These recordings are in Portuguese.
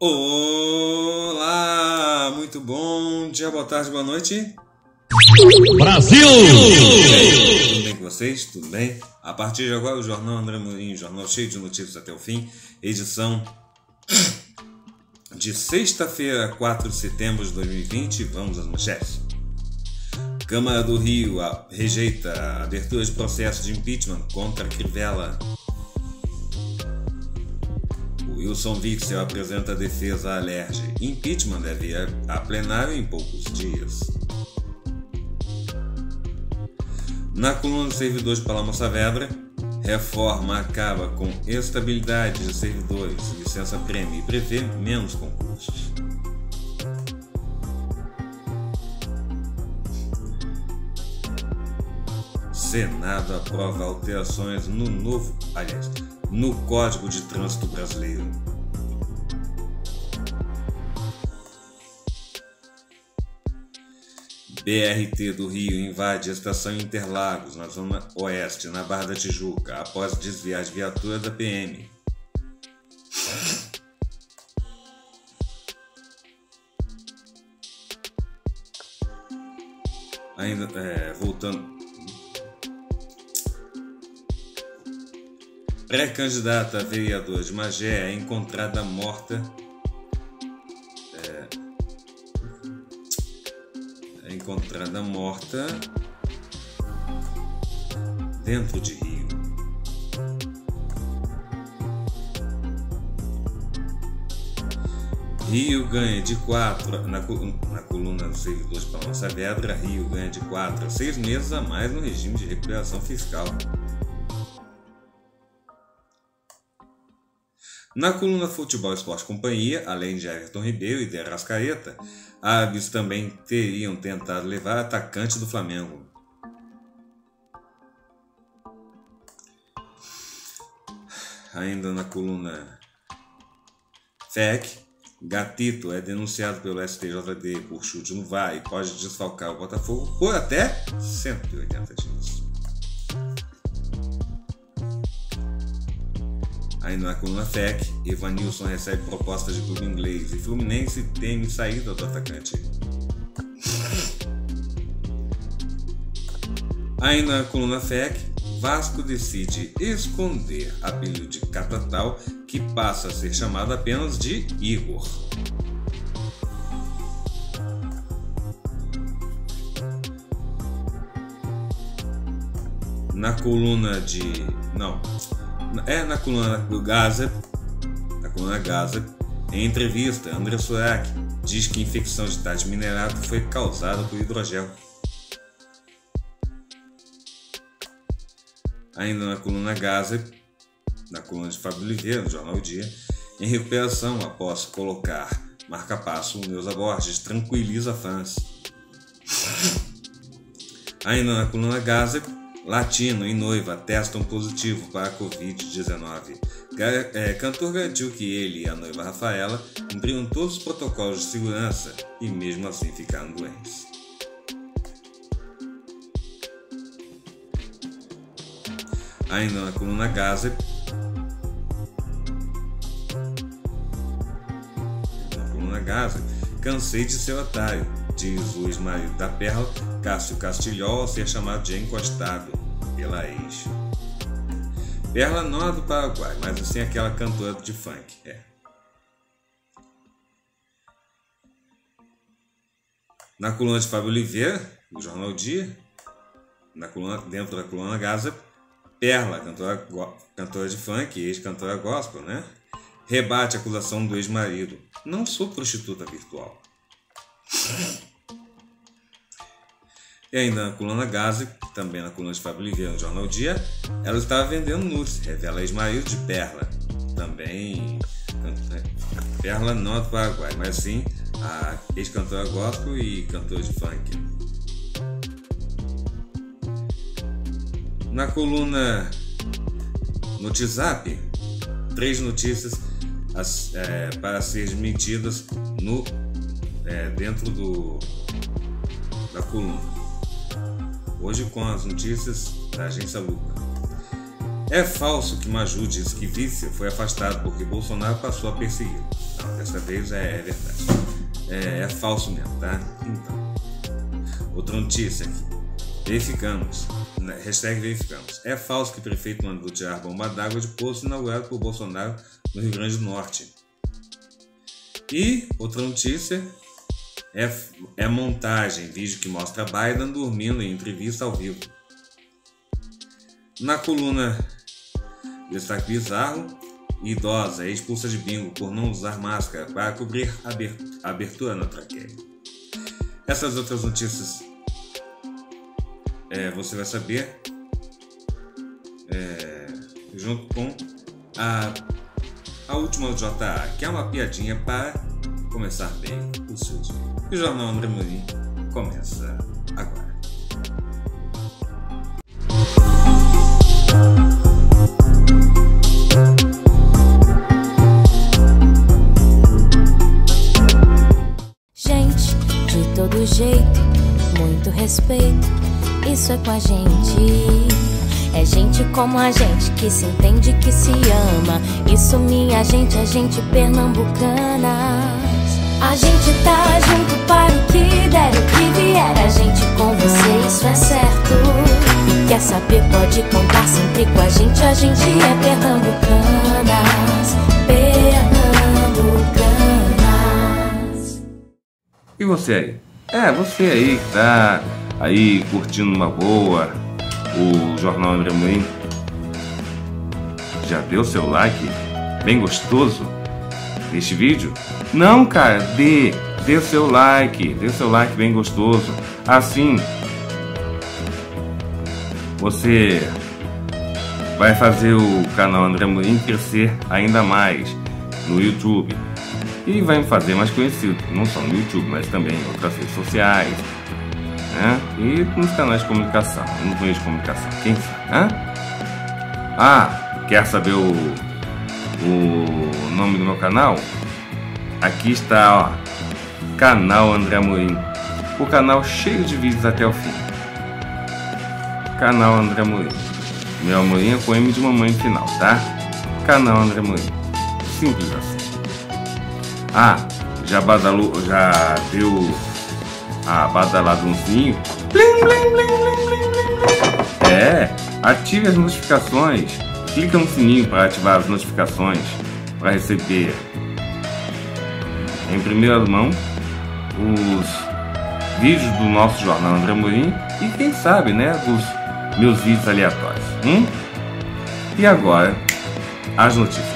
Olá, muito bom dia, boa tarde, boa noite. Brasil! Tudo bem com vocês? Tudo bem? A partir de agora, o Jornal André Mourinho, jornal cheio de notícias até o fim, edição de sexta-feira, 4 de setembro de 2020, vamos às manchetes. Câmara do Rio rejeita a abertura de processo de impeachment contra Crivella. O Wilson Witzel apresenta defesa à Impeachment deve é ir a plenário em poucos dias. Na coluna do servidor de Paloma Saavedra, Reforma acaba com estabilidade de servidores, licença prêmio e prevê menos concursos. Senado aprova alterações no novo, aliás, no Código de Trânsito Brasileiro. BRT do Rio invade a estação Interlagos, na zona oeste, na Barra da Tijuca, após desviar de viatura da PM. Ainda é, voltando. Pré-candidata a vereadora de Magé é encontrada morta encontrada morta dentro de rio. Rio ganha de 4 na, na coluna 6.2 para Monsavedra. Rio ganha de 4 a 6 meses a mais no regime de recuperação fiscal. Na coluna Futebol Esporte Companhia, além de Everton Ribeiro e de Arrascaeta, também teriam tentado levar atacante do Flamengo. Ainda na coluna FEC, Gatito é denunciado pelo STJD por chute no VAR e pode desfalcar o Botafogo por até 180 dias. Ainda na coluna FEC, Evanilson recebe proposta de clube inglês e Fluminense teme saída do atacante. Ainda na coluna FEC, Vasco decide esconder apelido de Catatal, que passa a ser chamado apenas de Igor. Na coluna de. Não, é na coluna do Gaza, na coluna Gaza, em entrevista, André Surak diz que a infecção de tais minerado foi causada por hidrogel. Ainda na coluna Gaza, na coluna de Fábio Oliveira, no jornal o Dia, em recuperação após colocar marca-passo Neuza Borges tranquiliza fãs. Ainda na coluna Gaza. Latino e noiva testam positivo para a Covid-19. É, cantor garantiu que ele e a noiva Rafaela cumpriram todos os protocolos de segurança e mesmo assim ficaram doentes. Ainda na coluna Gaza, Gaza, cansei de ser otário, diz o ex-marido da Perla, Cássio Castilho ao ser chamado de encostado pela ex. Perla não é do Paraguai, mas assim aquela cantora de funk. É. Na coluna de Fábio Oliveira, do Jornal Dia, na coluna, dentro da coluna Gaza, Perla, cantora, cantora de funk e ex-cantora gospel, né? Rebate a acusação do ex-marido. Não sou prostituta virtual. E ainda na coluna Gaza, também na coluna de Fábio Oliveira no Jornal Dia, ela estava vendendo nudes, revela ex-marido de Perla, também Perla não do Paraguai, mas sim a ex-cantora gospel e cantora de funk. Na coluna no WhatsApp, três notícias as, é, para ser mentidas no, é, dentro do, da coluna hoje com as notícias da agência Lupa. É falso que Maju diz que vice foi afastado porque Bolsonaro passou a perseguir. Não, dessa vez é, é verdade. É, é, falso mesmo, tá? Então. Outra notícia aqui. Verificamos. Né? Hashtag verificamos. É falso que prefeito mandou tirar bomba d'água de poço inaugurado por Bolsonaro no Rio Grande do Norte. E outra notícia é, é montagem, vídeo que mostra Biden dormindo em entrevista ao vivo. Na coluna Destaque Bizarro, idosa é expulsa de bingo por não usar máscara para cobrir a abertura na traqueia. Essas outras notícias é, você vai saber é, junto com a, a última JA, que é uma piadinha para começar bem o seu dia. O Jornal André Muri começa agora. Gente, de todo jeito, muito respeito, isso é com a gente. É gente como a gente que se entende, que se ama. Isso, minha gente, é gente pernambucana. A gente tá junto para o que der o que vier. A gente com você, isso é certo. E quer saber, pode contar sempre com a gente. A gente é pernambucanas, pernambucanas. E você aí? É, você aí que tá aí curtindo uma boa o Jornal André Moinho. Já deu seu like? Bem gostoso? este vídeo? Não, cara, dê, dê seu like, dê seu like bem gostoso. Assim, você vai fazer o canal André Mourinho crescer ainda mais no YouTube e vai me fazer mais conhecido, não só no YouTube, mas também em outras redes sociais né? e nos canais de comunicação, nos meios de comunicação, quem sabe, né? Ah, quer saber o o nome do meu canal, aqui está, ó, canal André Amorim. O canal cheio de vídeos até o fim. Canal André Amorim. Meu Amorim é com M de mamãe final, tá? Canal André Amorim. Simples assim. Ah, já badalou, já deu a badaladãozinho. Blim, blim, blim, blim, blim, blim. É, ative as notificações clica no sininho para ativar as notificações para receber em primeira mão os vídeos do nosso jornal André Morim e quem sabe, né, dos meus vídeos aleatórios. Hum? E agora, as notícias.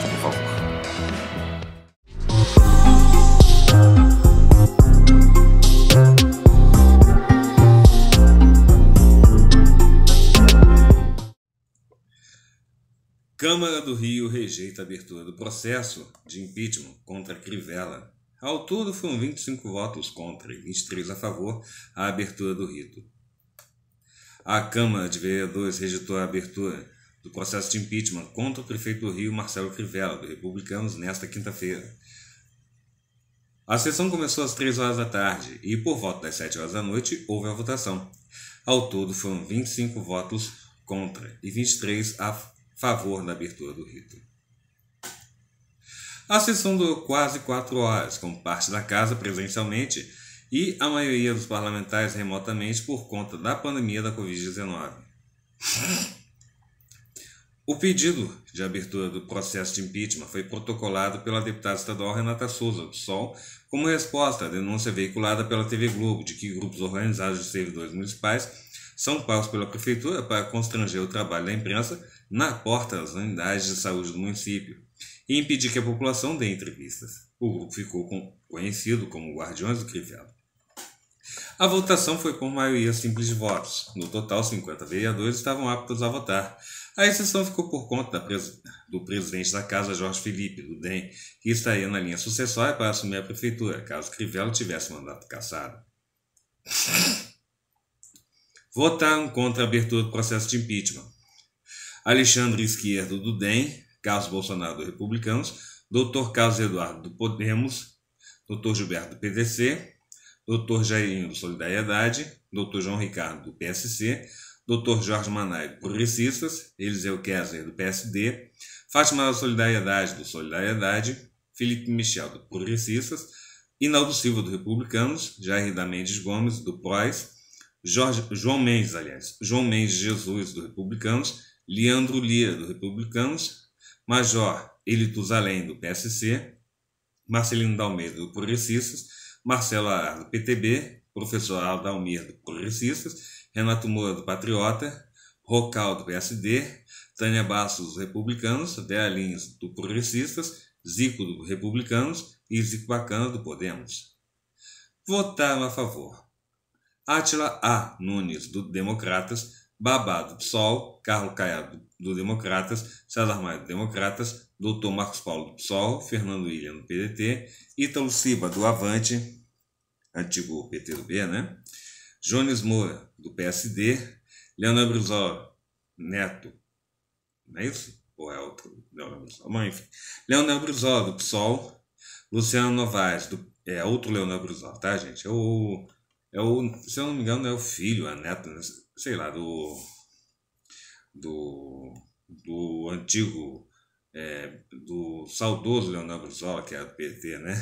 Câmara do Rio rejeita a abertura do processo de impeachment contra Crivella. Ao todo foram 25 votos contra e 23 a favor à abertura do rito. A Câmara de Vereadores rejeitou a abertura do processo de impeachment contra o prefeito do Rio, Marcelo Crivella, do Republicanos, nesta quinta-feira. A sessão começou às 3 horas da tarde e, por volta das 7 horas da noite, houve a votação. Ao todo foram 25 votos contra e 23 a favor na abertura do rito. A sessão durou quase quatro horas, com parte da casa presencialmente e a maioria dos parlamentares remotamente por conta da pandemia da Covid-19. O pedido de abertura do processo de impeachment foi protocolado pela deputada estadual Renata Souza, do SOL, como resposta à denúncia veiculada pela TV Globo de que grupos organizados de servidores municipais são pagos pela prefeitura para constranger o trabalho da imprensa na porta das unidades de saúde do município e impedir que a população dê entrevistas. O grupo ficou conhecido como Guardiões do Crivella. A votação foi por maioria simples de votos. No total, 50 vereadores estavam aptos a votar. A exceção ficou por conta pres... do presidente da casa, Jorge Felipe, do DEM, que estaria na linha sucessória para assumir a prefeitura, caso Crivella tivesse mandato cassado. Votaram contra a abertura do processo de impeachment. Alexandre Esquerdo do DEM, Carlos Bolsonaro do Republicanos, Dr. Carlos Eduardo do Podemos, Dr. Gilberto do PDC, Dr. Jairinho do Solidariedade, Dr. João Ricardo do PSC, Dr. Jorge Manai do Progressistas, Eliseu Kessler do PSD, Fátima da Solidariedade do Solidariedade, Felipe Michel do Progressistas, Inaldo Silva do Republicanos, Jair da Mendes Gomes do PROS, Jorge, João Mendes, aliás, João Mendes Jesus do Republicanos, Leandro Lira, do Republicanos, Major Além, do PSC, Marcelino Dalmeida, do Progressistas, Marcelo Aar, do PTB, Professor Aldalmir, do Progressistas, Renato Moura, do Patriota, Rocal, do PSD, Tânia Bastos, dos Republicanos, Vera Lins, do Progressistas, Zico, do Republicanos e Zico Bacana, do Podemos. Votaram a favor. Átila A. Nunes, do Democratas, Babá do PSOL, Carlos Caiado do Democratas, César Maia do Democratas, Dr. Marcos Paulo do PSOL, Fernando William do PDT, Ítalo Silva do Avante, antigo PT do B, né? Jones Moura do PSD, Leonardo Brizola Neto, não é isso? Ou é outro? Leonel Brizola, mas enfim. Leonel Brizola do PSOL, Luciano Novaes do é outro Leonel Brizola, tá, gente? É o, é o, se eu não me engano, é o filho, a neta. né? sei lá, do, do, do antigo, é, do saudoso Leonardo Brizola, que é do PT, né?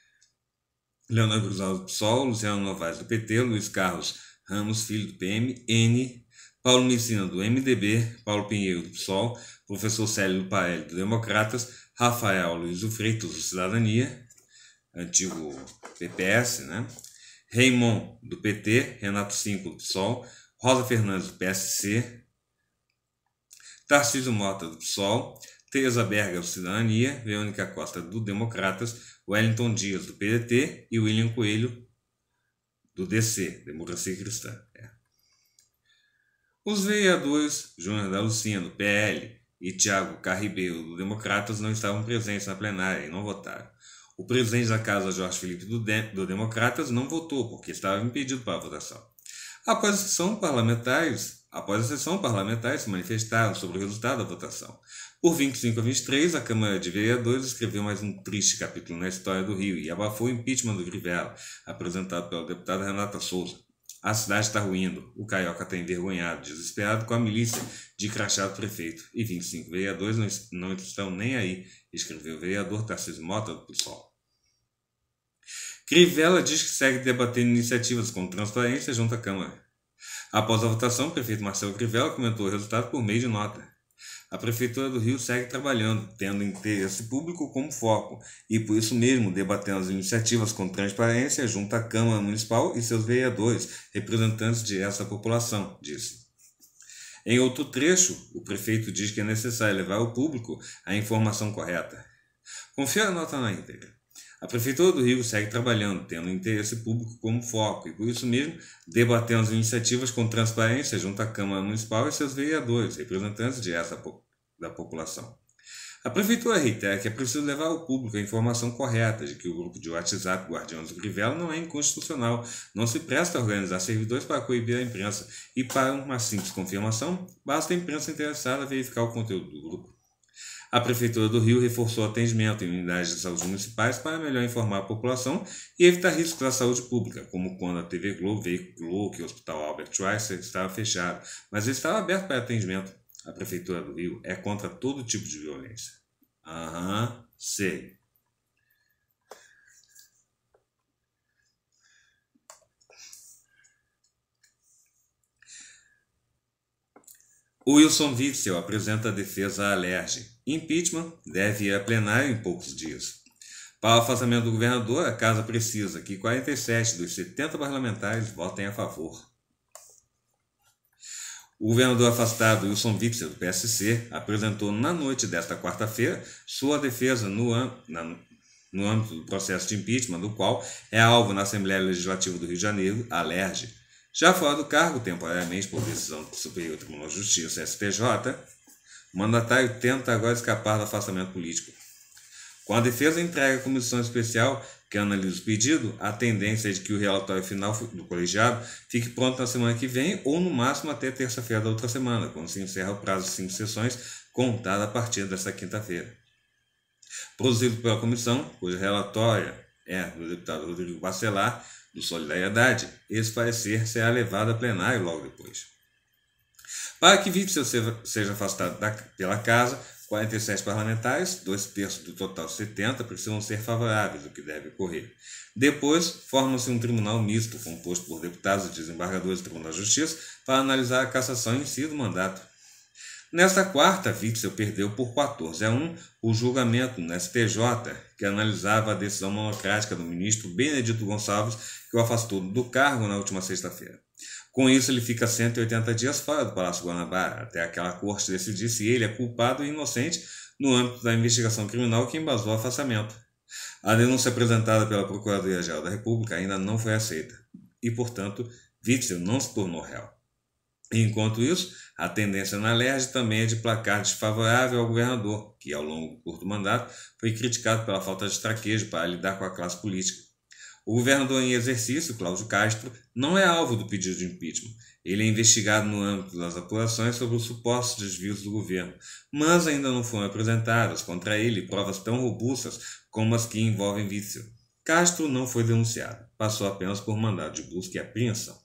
Leonardo Brizola do PSOL, Luciano Novaes do PT, Luiz Carlos Ramos, filho do PM, N, Paulo Messina do MDB, Paulo Pinheiro do PSOL, professor Célio Paelli do Democratas, Rafael Luiz do Freitas do Cidadania, antigo PPS, né? Raymond do PT, Renato Cinco do PSOL, Rosa Fernandes, do PSC, Tarcísio Mota, do PSOL, Teresa Berga, do Cidadania, Verônica Costa, do Democratas, Wellington Dias, do PDT e William Coelho, do DC, Democracia Cristã. É. Os vereadores Júnior da Lucinha, do PL, e Tiago Carribeiro, do Democratas, não estavam presentes na plenária e não votaram. O presidente da casa, Jorge Felipe, do, do Democratas, não votou porque estava impedido para a votação após a sessão parlamentares, após a sessão parlamentar se manifestaram sobre o resultado da votação. Por 25 a 23, a Câmara de Vereadores escreveu mais um triste capítulo na história do Rio e abafou o impeachment do Crivella, apresentado pela deputada Renata Souza. A cidade está ruindo. O carioca está envergonhado, desesperado com a milícia de crachado prefeito. E 25 vereadores não, não estão nem aí, escreveu o vereador Tarcísio Mota do PSOL. Crivella diz que segue debatendo iniciativas com transparência junto à Câmara. Após a votação, o prefeito Marcelo Crivella comentou o resultado por meio de nota. A Prefeitura do Rio segue trabalhando, tendo interesse público como foco, e por isso mesmo debatendo as iniciativas com transparência junto à Câmara Municipal e seus vereadores, representantes de essa população, disse. Em outro trecho, o prefeito diz que é necessário levar ao público a informação correta. Confira a nota na íntegra. A Prefeitura do Rio segue trabalhando, tendo o interesse público como foco, e por isso mesmo debatendo as iniciativas com transparência junto à Câmara Municipal e seus vereadores, representantes direta da população. A Prefeitura reitera que é preciso levar ao público a informação correta de que o grupo de WhatsApp Guardiões do Grivelo não é inconstitucional, não se presta a organizar servidores para coibir a imprensa e, para uma simples confirmação, basta a imprensa interessada verificar o conteúdo do grupo. A Prefeitura do Rio reforçou o atendimento em unidades de saúde municipais para melhor informar a população e evitar riscos à saúde pública, como quando a TV Globo veiculou que o Hospital Albert Schweitzer estava fechado, mas ele estava aberto para atendimento. A Prefeitura do Rio é contra todo tipo de violência. Aham, uhum, sei. Wilson Witzel apresenta a defesa alérgica. Impeachment deve ir a plenário em poucos dias. Para o afastamento do governador, a casa precisa que 47 dos 70 parlamentares votem a favor. O governador afastado Wilson Witzel, do PSC, apresentou na noite desta quarta-feira sua defesa no, na, no âmbito do processo de impeachment, do qual é alvo na Assembleia Legislativa do Rio de Janeiro, a LERJ. Já fora do cargo, temporariamente por decisão do Superior Tribunal de Justiça, STJ, o mandatário tenta agora escapar do afastamento político. Com a defesa entregue à comissão especial que analisa o pedido, a tendência é de que o relatório final do colegiado fique pronto na semana que vem ou no máximo até terça-feira da outra semana, quando se encerra o prazo de cinco sessões contado a partir desta quinta-feira. Produzido pela comissão, cuja relatória é do deputado Rodrigo Bacelar, do Solidariedade, esse parecer será levado a plenário logo depois. Para que Witzel seja, seja afastado da, pela Casa, 46 parlamentares, dois terços do total 70, precisam ser favoráveis, o que deve ocorrer. Depois, forma-se um tribunal misto, composto por deputados e desembargadores do Tribunal de Justiça, para analisar a cassação em si do mandato. Nesta quarta, Witzel perdeu por 14 a 1 o julgamento no STJ, que analisava a decisão monocrática do ministro Benedito Gonçalves, que o afastou do cargo na última sexta-feira. Com isso, ele fica 180 dias fora do Palácio Guanabara, até aquela corte decidir se ele é culpado ou inocente no âmbito da investigação criminal que embasou o afastamento. A denúncia apresentada pela Procuradoria-Geral da República ainda não foi aceita e, portanto, Witzel não se tornou réu. Enquanto isso, a tendência na LERJ também é de placar desfavorável ao governador, que ao longo do curto mandato foi criticado pela falta de traquejo para lidar com a classe política o governador em exercício, Cláudio Castro, não é alvo do pedido de impeachment. Ele é investigado no âmbito das apurações sobre os supostos desvios do governo, mas ainda não foram apresentadas contra ele provas tão robustas como as que envolvem vício. Castro não foi denunciado, passou apenas por mandado de busca e apreensão.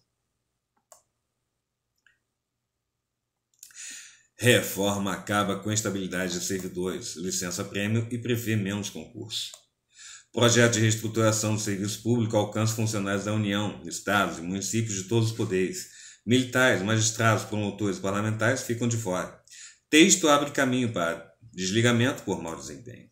Reforma acaba com a estabilidade de servidores, licença-prêmio e prevê menos concurso. Projeto de reestruturação do serviço público alcança funcionários da União, estados e municípios de todos os poderes. Militares, magistrados, promotores e parlamentares ficam de fora. Texto abre caminho para desligamento por mau desempenho.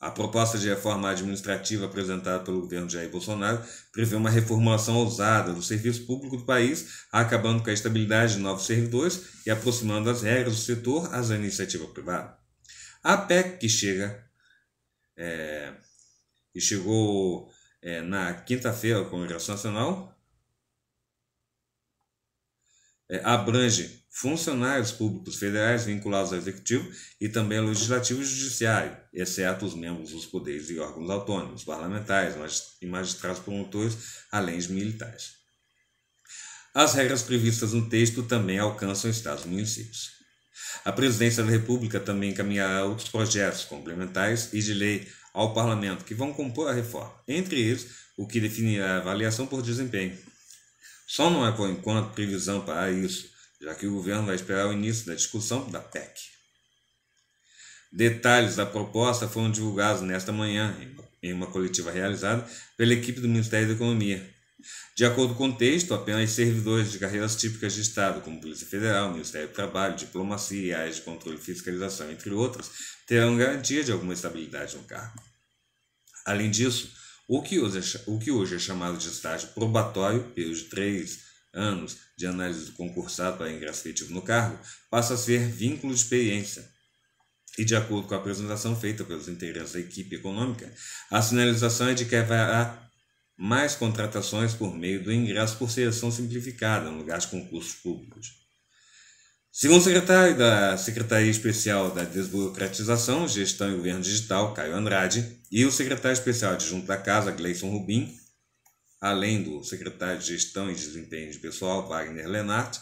A proposta de reforma administrativa apresentada pelo governo Jair Bolsonaro prevê uma reformulação ousada do serviço público do país, acabando com a estabilidade de novos servidores e aproximando as regras do setor às iniciativas privadas. A PEC que chega, é, chegou é, na quinta-feira ao Congresso Nacional, é, abrange funcionários públicos federais vinculados ao Executivo e também ao Legislativo e Judiciário, exceto os membros dos poderes e órgãos autônomos, parlamentares e magistrados promotores, além de militares. As regras previstas no texto também alcançam estados e municípios. A Presidência da República também encaminhará outros projetos complementares e de lei ao Parlamento que vão compor a reforma, entre eles o que definirá a avaliação por desempenho. Só não é por enquanto previsão para isso, já que o governo vai esperar o início da discussão da PEC. Detalhes da proposta foram divulgados nesta manhã em uma coletiva realizada pela equipe do Ministério da Economia, de acordo com o texto, apenas servidores de carreiras típicas de Estado, como Polícia Federal, Ministério do Trabalho, Diplomacia, áreas de controle e fiscalização, entre outras, terão garantia de alguma estabilidade no cargo. Além disso, o que hoje é, o que hoje é chamado de estágio probatório, pelo de três anos de análise do concursado para ingresso efetivo no cargo, passa a ser vínculo de experiência, e de acordo com a apresentação feita pelos integrantes da equipe econômica, a sinalização é de que haverá mais contratações por meio do ingresso por seleção simplificada no lugar de concursos públicos. Segundo o secretário da Secretaria Especial da Desburocratização, Gestão e Governo Digital, Caio Andrade, e o secretário especial adjunto da Casa, Gleison Rubim, além do secretário de Gestão e Desempenho de Pessoal, Wagner Lenart,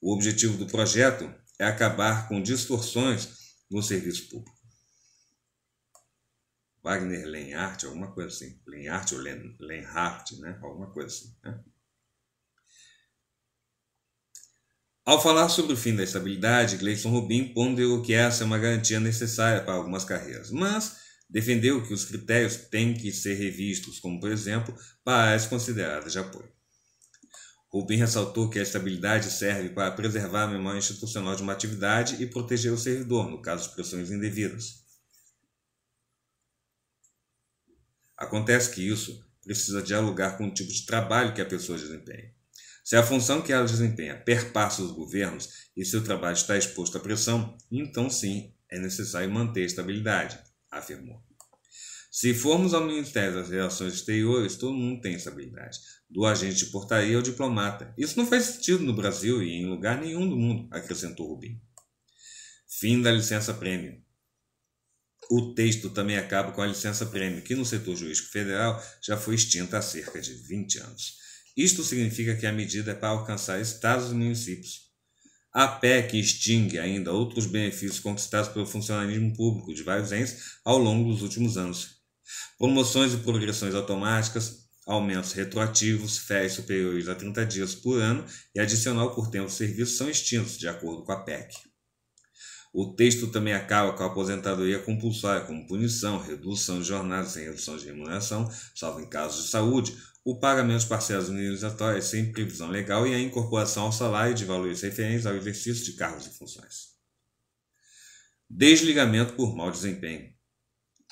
o objetivo do projeto é acabar com distorções no serviço público. Wagner Lenhart, alguma coisa assim. Lenhart ou Len, Lenhart, né? Alguma coisa assim. Né? Ao falar sobre o fim da estabilidade, Gleison Rubin ponderou que essa é uma garantia necessária para algumas carreiras, mas defendeu que os critérios têm que ser revistos, como por exemplo, para as consideradas de apoio. Rubin ressaltou que a estabilidade serve para preservar a memória institucional de uma atividade e proteger o servidor no caso de pressões indevidas. Acontece que isso precisa dialogar com o tipo de trabalho que a pessoa desempenha. Se a função que ela desempenha perpassa os governos e seu trabalho está exposto à pressão, então sim é necessário manter a estabilidade, afirmou. Se formos ao Ministério das Relações Exteriores, todo mundo tem estabilidade, do agente de portaria ao diplomata. Isso não faz sentido no Brasil e em lugar nenhum do mundo, acrescentou Rubim. Fim da licença prêmio. O texto também acaba com a licença prêmio, que no setor jurídico federal já foi extinta há cerca de 20 anos. Isto significa que a medida é para alcançar estados e municípios. A PEC extingue ainda outros benefícios conquistados pelo funcionalismo público de vários entes ao longo dos últimos anos. Promoções e progressões automáticas, aumentos retroativos, férias superiores a 30 dias por ano e adicional por tempo de serviço são extintos, de acordo com a PEC. O texto também acaba com a aposentadoria compulsória como punição, redução de jornada sem redução de remuneração, salvo em casos de saúde, o pagamento de parcelas indenizatórias sem previsão legal e a incorporação ao salário de valores referentes ao exercício de cargos e funções. Desligamento por mau desempenho.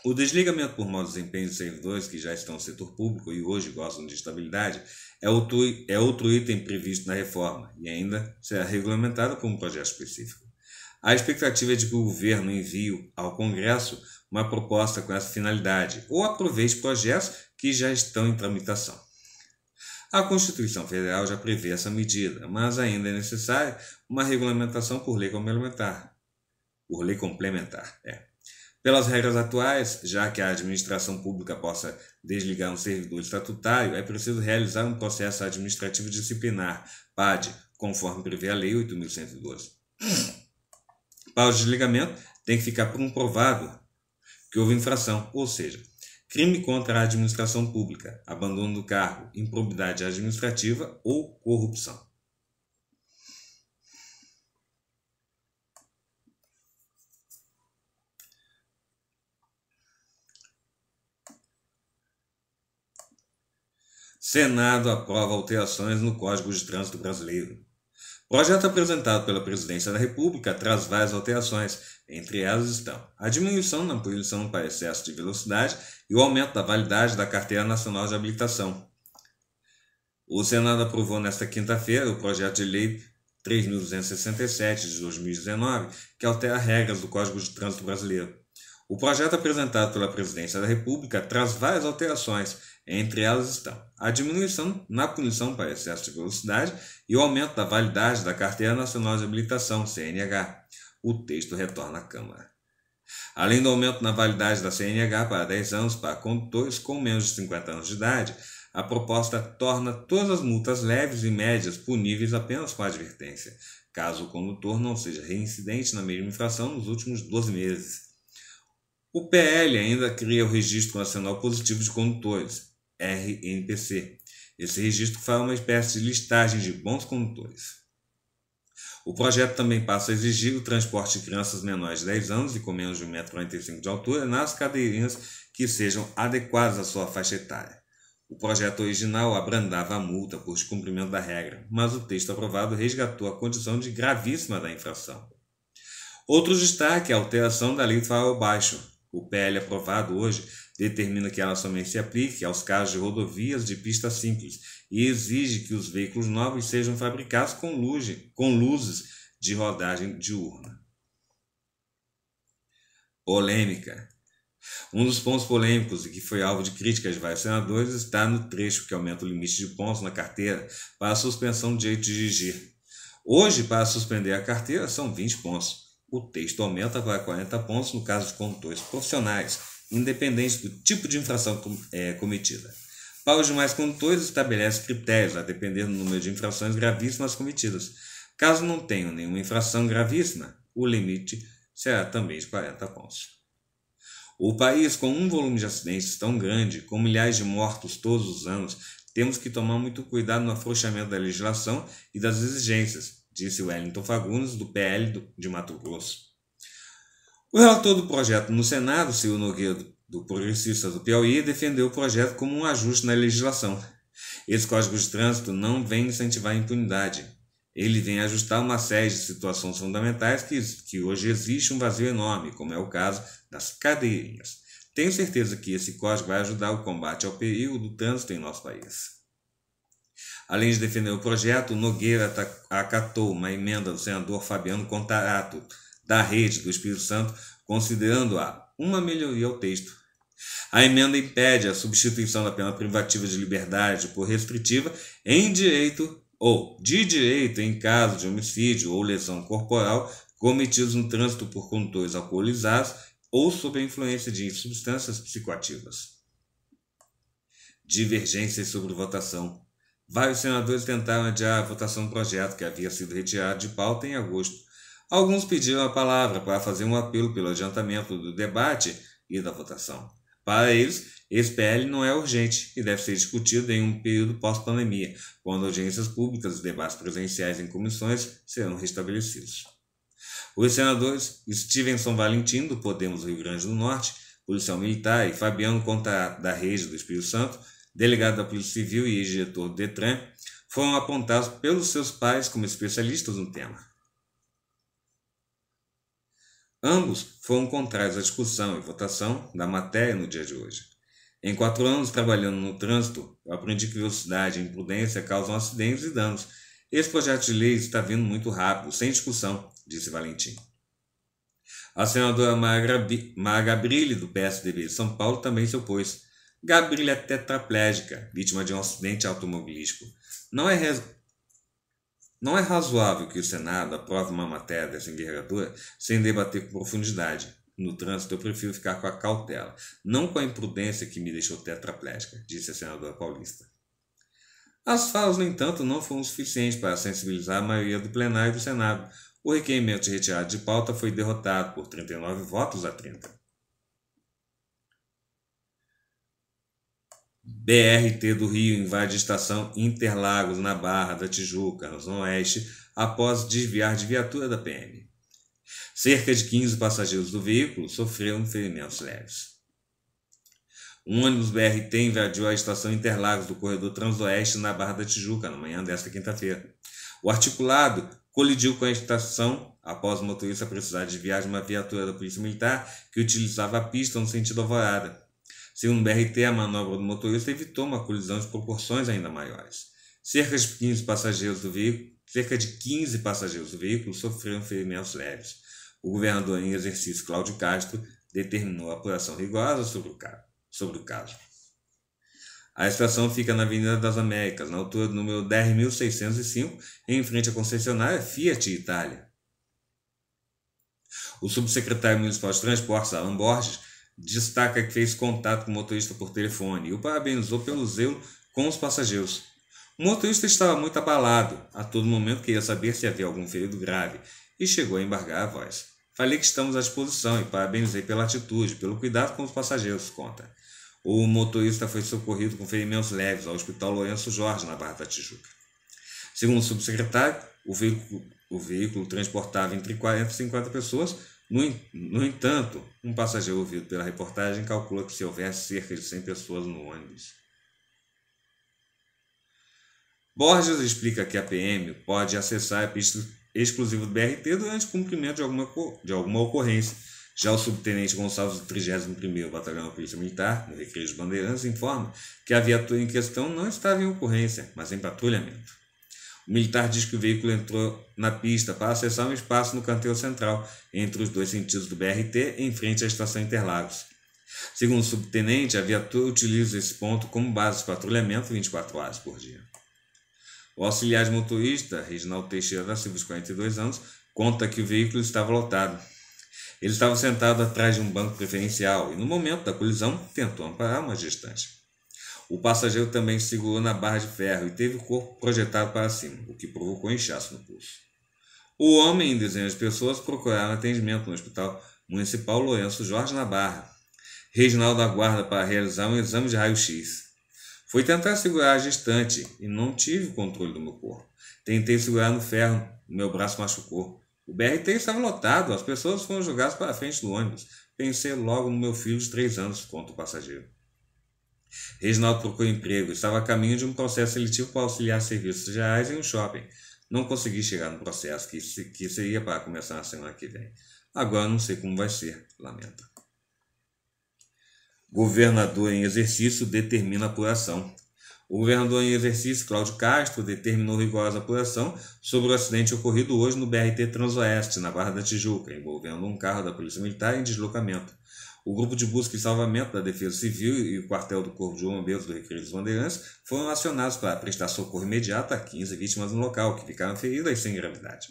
O desligamento por mau desempenho de servidores que já estão no setor público e hoje gozam de estabilidade é outro, é outro item previsto na reforma e ainda será regulamentado como projeto específico. A expectativa é de que o governo envie ao Congresso uma proposta com essa finalidade ou aproveite projetos que já estão em tramitação. A Constituição Federal já prevê essa medida, mas ainda é necessária uma regulamentação por lei complementar. Por lei complementar, é. Pelas regras atuais, já que a administração pública possa desligar um servidor estatutário, é preciso realizar um processo administrativo disciplinar, PAD, conforme prevê a Lei 8.112. Para o desligamento, tem que ficar comprovado que houve infração, ou seja, crime contra a administração pública, abandono do cargo, improbidade administrativa ou corrupção. Senado aprova alterações no Código de Trânsito Brasileiro. Projeto apresentado pela Presidência da República traz várias alterações. Entre elas estão a diminuição na punição para excesso de velocidade e o aumento da validade da Carteira Nacional de Habilitação. O Senado aprovou nesta quinta-feira o projeto de lei 3.267 de 2019, que altera regras do Código de Trânsito Brasileiro. O projeto apresentado pela Presidência da República traz várias alterações entre elas estão a diminuição na punição para excesso de velocidade e o aumento da validade da Carteira Nacional de Habilitação, CNH. O texto retorna à Câmara. Além do aumento na validade da CNH para 10 anos para condutores com menos de 50 anos de idade, a proposta torna todas as multas leves e médias puníveis apenas com advertência, caso o condutor não seja reincidente na mesma infração nos últimos 12 meses. O PL ainda cria o Registro Nacional Positivo de Condutores, RNPC. Esse registro faz uma espécie de listagem de bons condutores. O projeto também passa a exigir o transporte de crianças menores de 10 anos e com menos de 1,45m de altura nas cadeirinhas que sejam adequadas à sua faixa etária. O projeto original abrandava a multa por descumprimento da regra, mas o texto aprovado resgatou a condição de gravíssima da infração. Outro destaque é a alteração da Lei do Farol Baixo. O PL aprovado hoje Determina que ela somente se aplique aos casos de rodovias de pista simples e exige que os veículos novos sejam fabricados com, luz, com luzes de rodagem diurna. Polêmica. Um dos pontos polêmicos e que foi alvo de críticas de vários senadores está no trecho que aumenta o limite de pontos na carteira para a suspensão do direito de dirigir. Hoje, para suspender a carteira, são 20 pontos. O texto aumenta para 40 pontos no caso de condutores profissionais independente do tipo de infração é, cometida. Para os demais condutores, estabelece critérios a depender do número de infrações gravíssimas cometidas. Caso não tenham nenhuma infração gravíssima, o limite será também de 40 pontos. O país, com um volume de acidentes tão grande, com milhares de mortos todos os anos, temos que tomar muito cuidado no afrouxamento da legislação e das exigências, disse Wellington Fagundes, do PL de Mato Grosso. O relator do projeto no Senado, Ciro Nogueira, do Progressista do Piauí, defendeu o projeto como um ajuste na legislação. Esse Código de Trânsito não vem incentivar a impunidade. Ele vem ajustar uma série de situações fundamentais que, que hoje existe um vazio enorme, como é o caso das cadeias. Tenho certeza que esse código vai ajudar o combate ao perigo do trânsito em nosso país. Além de defender o projeto, Nogueira acatou uma emenda do senador Fabiano Contarato, da rede do Espírito Santo, considerando-a uma melhoria ao texto. A emenda impede a substituição da pena privativa de liberdade por restritiva em direito ou de direito em caso de homicídio ou lesão corporal cometidos no trânsito por condutores alcoolizados ou sob a influência de substâncias psicoativas. Divergências sobre votação. Vários senadores tentaram adiar a votação do projeto, que havia sido retirado de pauta em agosto, Alguns pediram a palavra para fazer um apelo pelo adiantamento do debate e da votação. Para eles, esse PL não é urgente e deve ser discutido em um período pós-pandemia, quando audiências públicas e debates presenciais em comissões serão restabelecidos. Os senadores Stevenson Valentim, do Podemos Rio Grande do Norte, policial militar, e Fabiano Contarato, da Rede do Espírito Santo, delegado da Polícia Civil e ex-diretor do DETRAN, foram apontados pelos seus pais como especialistas no tema. Ambos foram contrários à discussão e votação da matéria no dia de hoje. Em quatro anos trabalhando no trânsito, eu aprendi que velocidade e imprudência causam acidentes e danos. Esse projeto de lei está vindo muito rápido, sem discussão, disse Valentim. A senadora Mara Gabrilli, do PSDB de São Paulo, também se opôs. Gabrilli é tetraplégica, vítima de um acidente automobilístico. Não é não é razoável que o Senado aprove uma matéria dessa envergadura sem debater com profundidade. No trânsito, eu prefiro ficar com a cautela, não com a imprudência que me deixou tetraplégica, disse a senadora paulista. As falas, no entanto, não foram suficientes para sensibilizar a maioria do plenário do Senado. O requerimento de retirada de pauta foi derrotado por 39 votos a 30. BRT do Rio invade estação Interlagos, na Barra da Tijuca, na Zona Oeste, após desviar de viatura da PM. Cerca de 15 passageiros do veículo sofreram ferimentos leves. Um ônibus BRT invadiu a estação Interlagos do corredor Transoeste na Barra da Tijuca na manhã desta quinta-feira. O articulado colidiu com a estação após o motorista precisar desviar de uma viatura da Polícia Militar que utilizava a pista no sentido alvorada. Segundo o BRT, a manobra do motorista evitou uma colisão de proporções ainda maiores. Cerca de 15 passageiros do veículo, cerca de 15 passageiros do veículo sofreram ferimentos leves. O governador em exercício Cláudio Castro determinou a apuração rigorosa sobre o, caso, sobre o caso. A estação fica na Avenida das Américas, na altura do número 10.605, em frente à concessionária Fiat Itália. O subsecretário municipal de transportes, Alan Borges, destaca que fez contato com o motorista por telefone e o parabenizou pelo zelo com os passageiros. O motorista estava muito abalado, a todo momento queria saber se havia algum ferido grave e chegou a embargar a voz. Falei que estamos à disposição e parabenizei pela atitude, pelo cuidado com os passageiros, conta. O motorista foi socorrido com ferimentos leves ao Hospital Lourenço Jorge, na Barra da Tijuca. Segundo o subsecretário, o veículo, o veículo transportava entre 40 e 50 pessoas, no, no entanto, um passageiro ouvido pela reportagem calcula que se houvesse cerca de 100 pessoas no ônibus. Borges explica que a PM pode acessar a pista exclusiva do BRT durante o cumprimento de alguma, de alguma ocorrência. Já o subtenente Gonçalves do 31º Batalhão da Polícia Militar, no Recreio de Bandeirantes, informa que a viatura em questão não estava em ocorrência, mas em patrulhamento. O militar diz que o veículo entrou na pista para acessar um espaço no canteiro central, entre os dois sentidos do BRT, em frente à estação Interlagos. Segundo o subtenente, a viatura utiliza esse ponto como base de patrulhamento 24 horas por dia. O auxiliar de motorista, Reginaldo Teixeira da Silva, de 42 anos, conta que o veículo estava lotado. Ele estava sentado atrás de um banco preferencial e, no momento da colisão, tentou amparar uma distância. O passageiro também segurou na barra de ferro e teve o corpo projetado para cima, o que provocou inchaço no pulso. O homem e dezenas de pessoas procuraram atendimento no Hospital Municipal Lourenço Jorge na Barra. Reginaldo aguarda para realizar um exame de raio-x. Fui tentar segurar a gestante e não tive o controle do meu corpo. Tentei segurar no ferro, meu braço machucou. O BRT estava lotado, as pessoas foram jogadas para a frente do ônibus. Pensei logo no meu filho de três anos, conta o passageiro. Reginaldo procurou emprego. Estava a caminho de um processo seletivo para auxiliar serviços gerais em um shopping. Não consegui chegar no processo, que, se, que seria para começar na semana que vem. Agora não sei como vai ser, lamenta. Governador em exercício determina apuração. O governador em exercício, Cláudio Castro, determinou rigorosa apuração sobre o acidente ocorrido hoje no BRT Transoeste, na Barra da Tijuca, envolvendo um carro da Polícia Militar em deslocamento. O grupo de busca e salvamento da Defesa Civil e o quartel do Corpo de Bombeiros do Recreio dos Bandeirantes foram acionados para prestar socorro imediato a 15 vítimas no local, que ficaram feridas sem gravidade.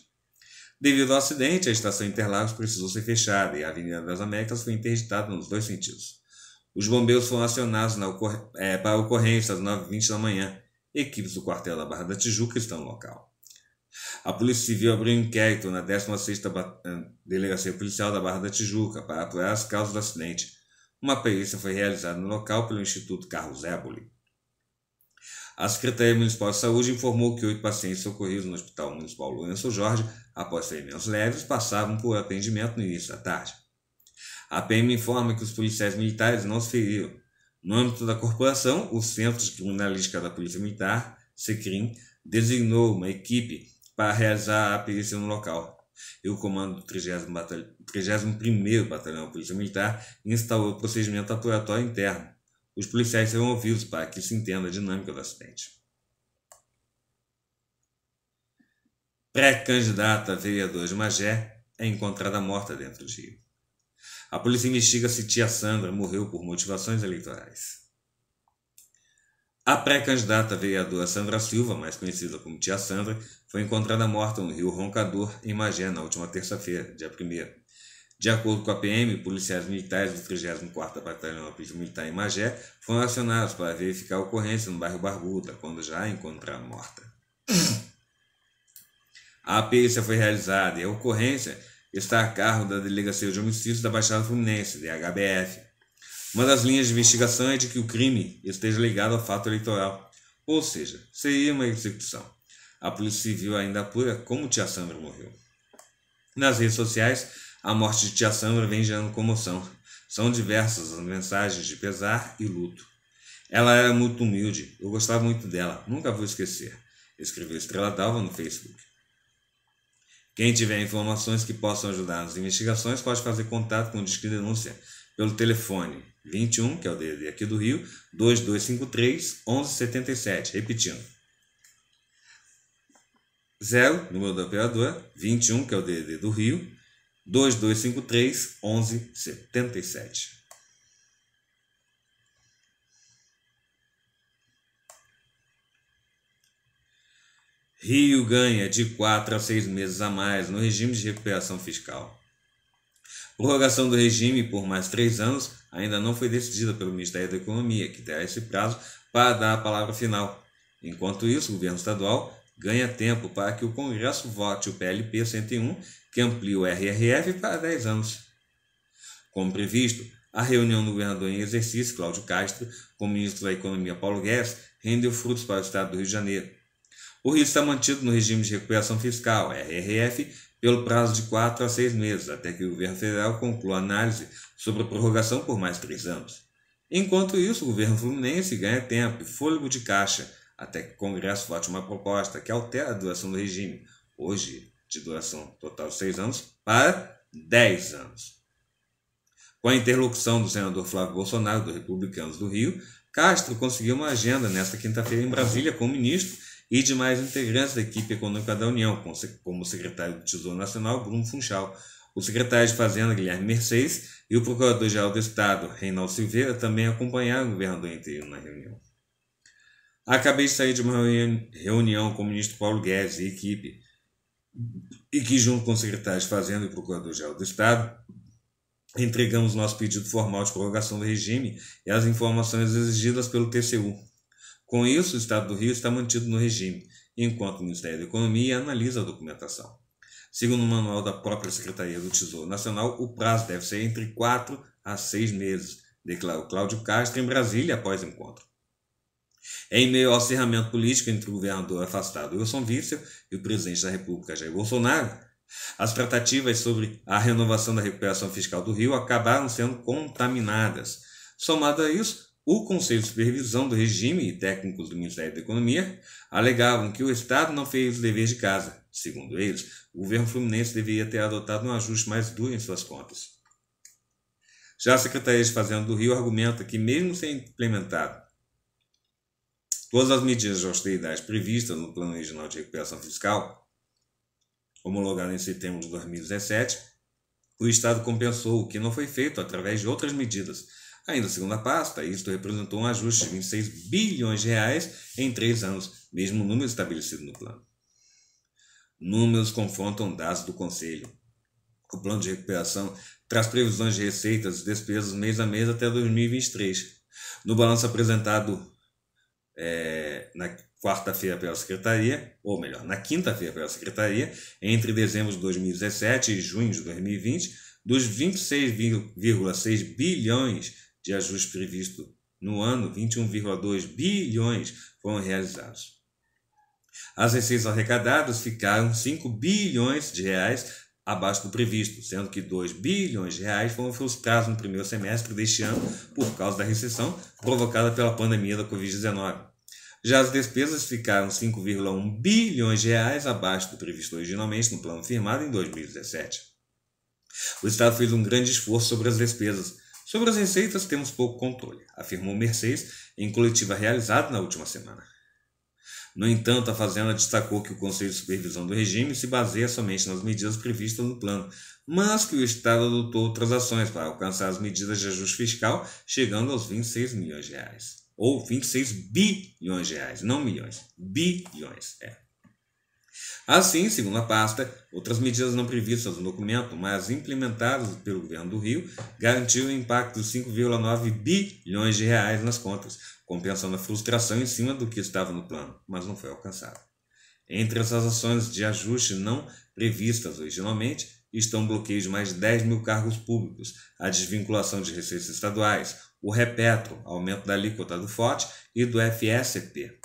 Devido ao acidente, a estação Interlagos precisou ser fechada e a Avenida das Américas foi interditada nos dois sentidos. Os bombeiros foram acionados ocor é, para a ocorrência às 9h20 da manhã. Equipes do quartel da Barra da Tijuca estão no local. A Polícia Civil abriu um inquérito na 16ª eh, Delegacia Policial da Barra da Tijuca para apurar as causas do acidente. Uma perícia foi realizada no local pelo Instituto Carlos Éboli. A Secretaria Municipal de Saúde informou que oito pacientes socorridos no Hospital Municipal Lourenço Jorge, após ferimentos leves, passavam por atendimento no início da tarde. A PM informa que os policiais militares não se feriram. No âmbito da corporação, o Centro de Criminalística da Polícia Militar, CECRIM, designou uma equipe para realizar a perícia no local. E o comando do batalhão, 31º Batalhão Polícia Militar instalou o procedimento apuratório interno. Os policiais serão ouvidos para que se entenda a dinâmica do acidente. Pré-candidata vereadora vereador de Magé é encontrada morta dentro de Rio. A polícia investiga se tia Sandra morreu por motivações eleitorais. A pré-candidata vereadora Sandra Silva, mais conhecida como tia Sandra, foi encontrada morta no rio Roncador, em Magé, na última terça-feira, dia 1. De acordo com a PM, policiais militares do 34º Batalhão Apito Militar em Magé foram acionados para verificar a ocorrência no bairro Barbuda, quando já a encontraram morta. A perícia foi realizada e a ocorrência está a cargo da Delegacia de Homicídios da Baixada Fluminense, DHBF. Uma das linhas de investigação é de que o crime esteja ligado ao fato eleitoral, ou seja, seria uma execução. A Polícia Civil ainda apura como Tia Sandra morreu. Nas redes sociais, a morte de Tia Sandra vem gerando comoção. São diversas as mensagens de pesar e luto. Ela era muito humilde, eu gostava muito dela, nunca vou esquecer, escreveu Estrela Dalva no Facebook. Quem tiver informações que possam ajudar nas investigações pode fazer contato com o Disque Denúncia pelo telefone 21, que é o DD aqui do Rio, 2253 1177. Repetindo, 0, número da operadora, 21, que é o DDD do Rio, 2253 1177. Rio ganha de 4 a 6 meses a mais no regime de recuperação fiscal. Prorrogação do regime por mais 3 anos ainda não foi decidida pelo Ministério da Economia, que terá esse prazo para dar a palavra final. Enquanto isso, o governo estadual ganha tempo para que o Congresso vote o PLP 101, que amplia o RRF para 10 anos. Como previsto, a reunião do governador em exercício, Cláudio Castro, com o ministro da Economia, Paulo Guedes, rendeu frutos para o estado do Rio de Janeiro. O Rio está mantido no regime de recuperação fiscal, RRF, pelo prazo de 4 a 6 meses, até que o governo federal conclua a análise sobre a prorrogação por mais 3 anos. Enquanto isso, o governo fluminense ganha tempo e fôlego de caixa até que o Congresso vote uma proposta que altera a duração do regime, hoje de duração total de seis anos, para dez anos. Com a interlocução do senador Flávio Bolsonaro, do Republicanos do Rio, Castro conseguiu uma agenda nesta quinta-feira em Brasília com o ministro e demais integrantes da equipe econômica da União, como o secretário do Tesouro Nacional, Bruno Funchal, o secretário de Fazenda, Guilherme Mercedes, e o procurador-geral do Estado, Reinaldo Silveira, também acompanharam o governador interior na reunião. Acabei de sair de uma reunião com o ministro Paulo Guedes e equipe, e que, junto com o secretário de Fazenda e Procurador-Geral do Estado, entregamos nosso pedido formal de prorrogação do regime e as informações exigidas pelo TCU. Com isso, o Estado do Rio está mantido no regime, enquanto o Ministério da Economia analisa a documentação. Segundo o manual da própria Secretaria do Tesouro Nacional, o prazo deve ser entre 4 a 6 meses, declarou Cláudio Castro em Brasília após o encontro. Em meio ao cerramento político entre o governador afastado Wilson Witzel e o presidente da República Jair Bolsonaro, as tratativas sobre a renovação da recuperação fiscal do Rio acabaram sendo contaminadas. Somado a isso, o Conselho de Supervisão do Regime e técnicos do Ministério da Economia alegavam que o Estado não fez o dever de casa. Segundo eles, o governo fluminense deveria ter adotado um ajuste mais duro em suas contas. Já a Secretaria de Fazenda do Rio argumenta que, mesmo sem implementado Todas as medidas de austeridade previstas no Plano Regional de Recuperação Fiscal, homologado em setembro de 2017, o Estado compensou o que não foi feito através de outras medidas. Ainda segundo a pasta, isto representou um ajuste de 26 bilhões de reais em três anos, mesmo número estabelecido no plano. Números confrontam dados do Conselho. O plano de recuperação traz previsões de receitas e despesas mês a mês até 2023. No balanço apresentado é, na quarta-feira pela Secretaria, ou melhor, na quinta-feira pela Secretaria, entre dezembro de 2017 e junho de 2020, dos 26,6 bilhões de ajustes previstos no ano, 21,2 bilhões foram realizados. As receitas arrecadadas ficaram 5 bilhões de reais abaixo do previsto, sendo que 2 bilhões de reais foram frustrados no primeiro semestre deste ano por causa da recessão provocada pela pandemia da Covid-19. Já as despesas ficaram 5,1 bilhões de reais abaixo do previsto originalmente no plano firmado em 2017. O Estado fez um grande esforço sobre as despesas. Sobre as receitas, temos pouco controle, afirmou Mercedes em coletiva realizada na última semana. No entanto, a Fazenda destacou que o Conselho de Supervisão do Regime se baseia somente nas medidas previstas no plano, mas que o Estado adotou outras ações para alcançar as medidas de ajuste fiscal, chegando aos 26 milhões de reais. Ou 26 bilhões de reais, não milhões, bilhões. É. Assim, segundo a pasta, outras medidas não previstas no documento, mas implementadas pelo governo do Rio, garantiu um impacto de 5,9 bilhões de reais nas contas, compensando a frustração em cima do que estava no plano, mas não foi alcançado. Entre essas ações de ajuste não previstas originalmente estão bloqueios de mais de 10 mil cargos públicos, a desvinculação de receitas estaduais, o repetro, aumento da alíquota do FOT e do FSP,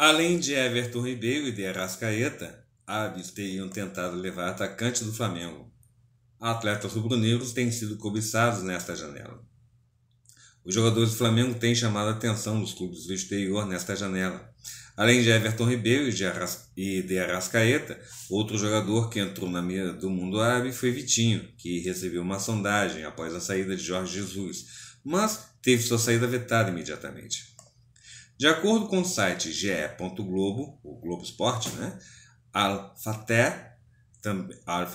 Além de Everton Ribeiro e de Arrascaeta, hábeis teriam tentado levar atacante do Flamengo. Atletas rubro-negros têm sido cobiçados nesta janela. Os jogadores do Flamengo têm chamado a atenção dos clubes do exterior nesta janela. Além de Everton Ribeiro e de Arrascaeta, outro jogador que entrou na mira do mundo árabe foi Vitinho, que recebeu uma sondagem após a saída de Jorge Jesus, mas teve sua saída vetada imediatamente. De acordo com o site ge.globo, o Globo Esporte, né? Al-Fateh, tam, Al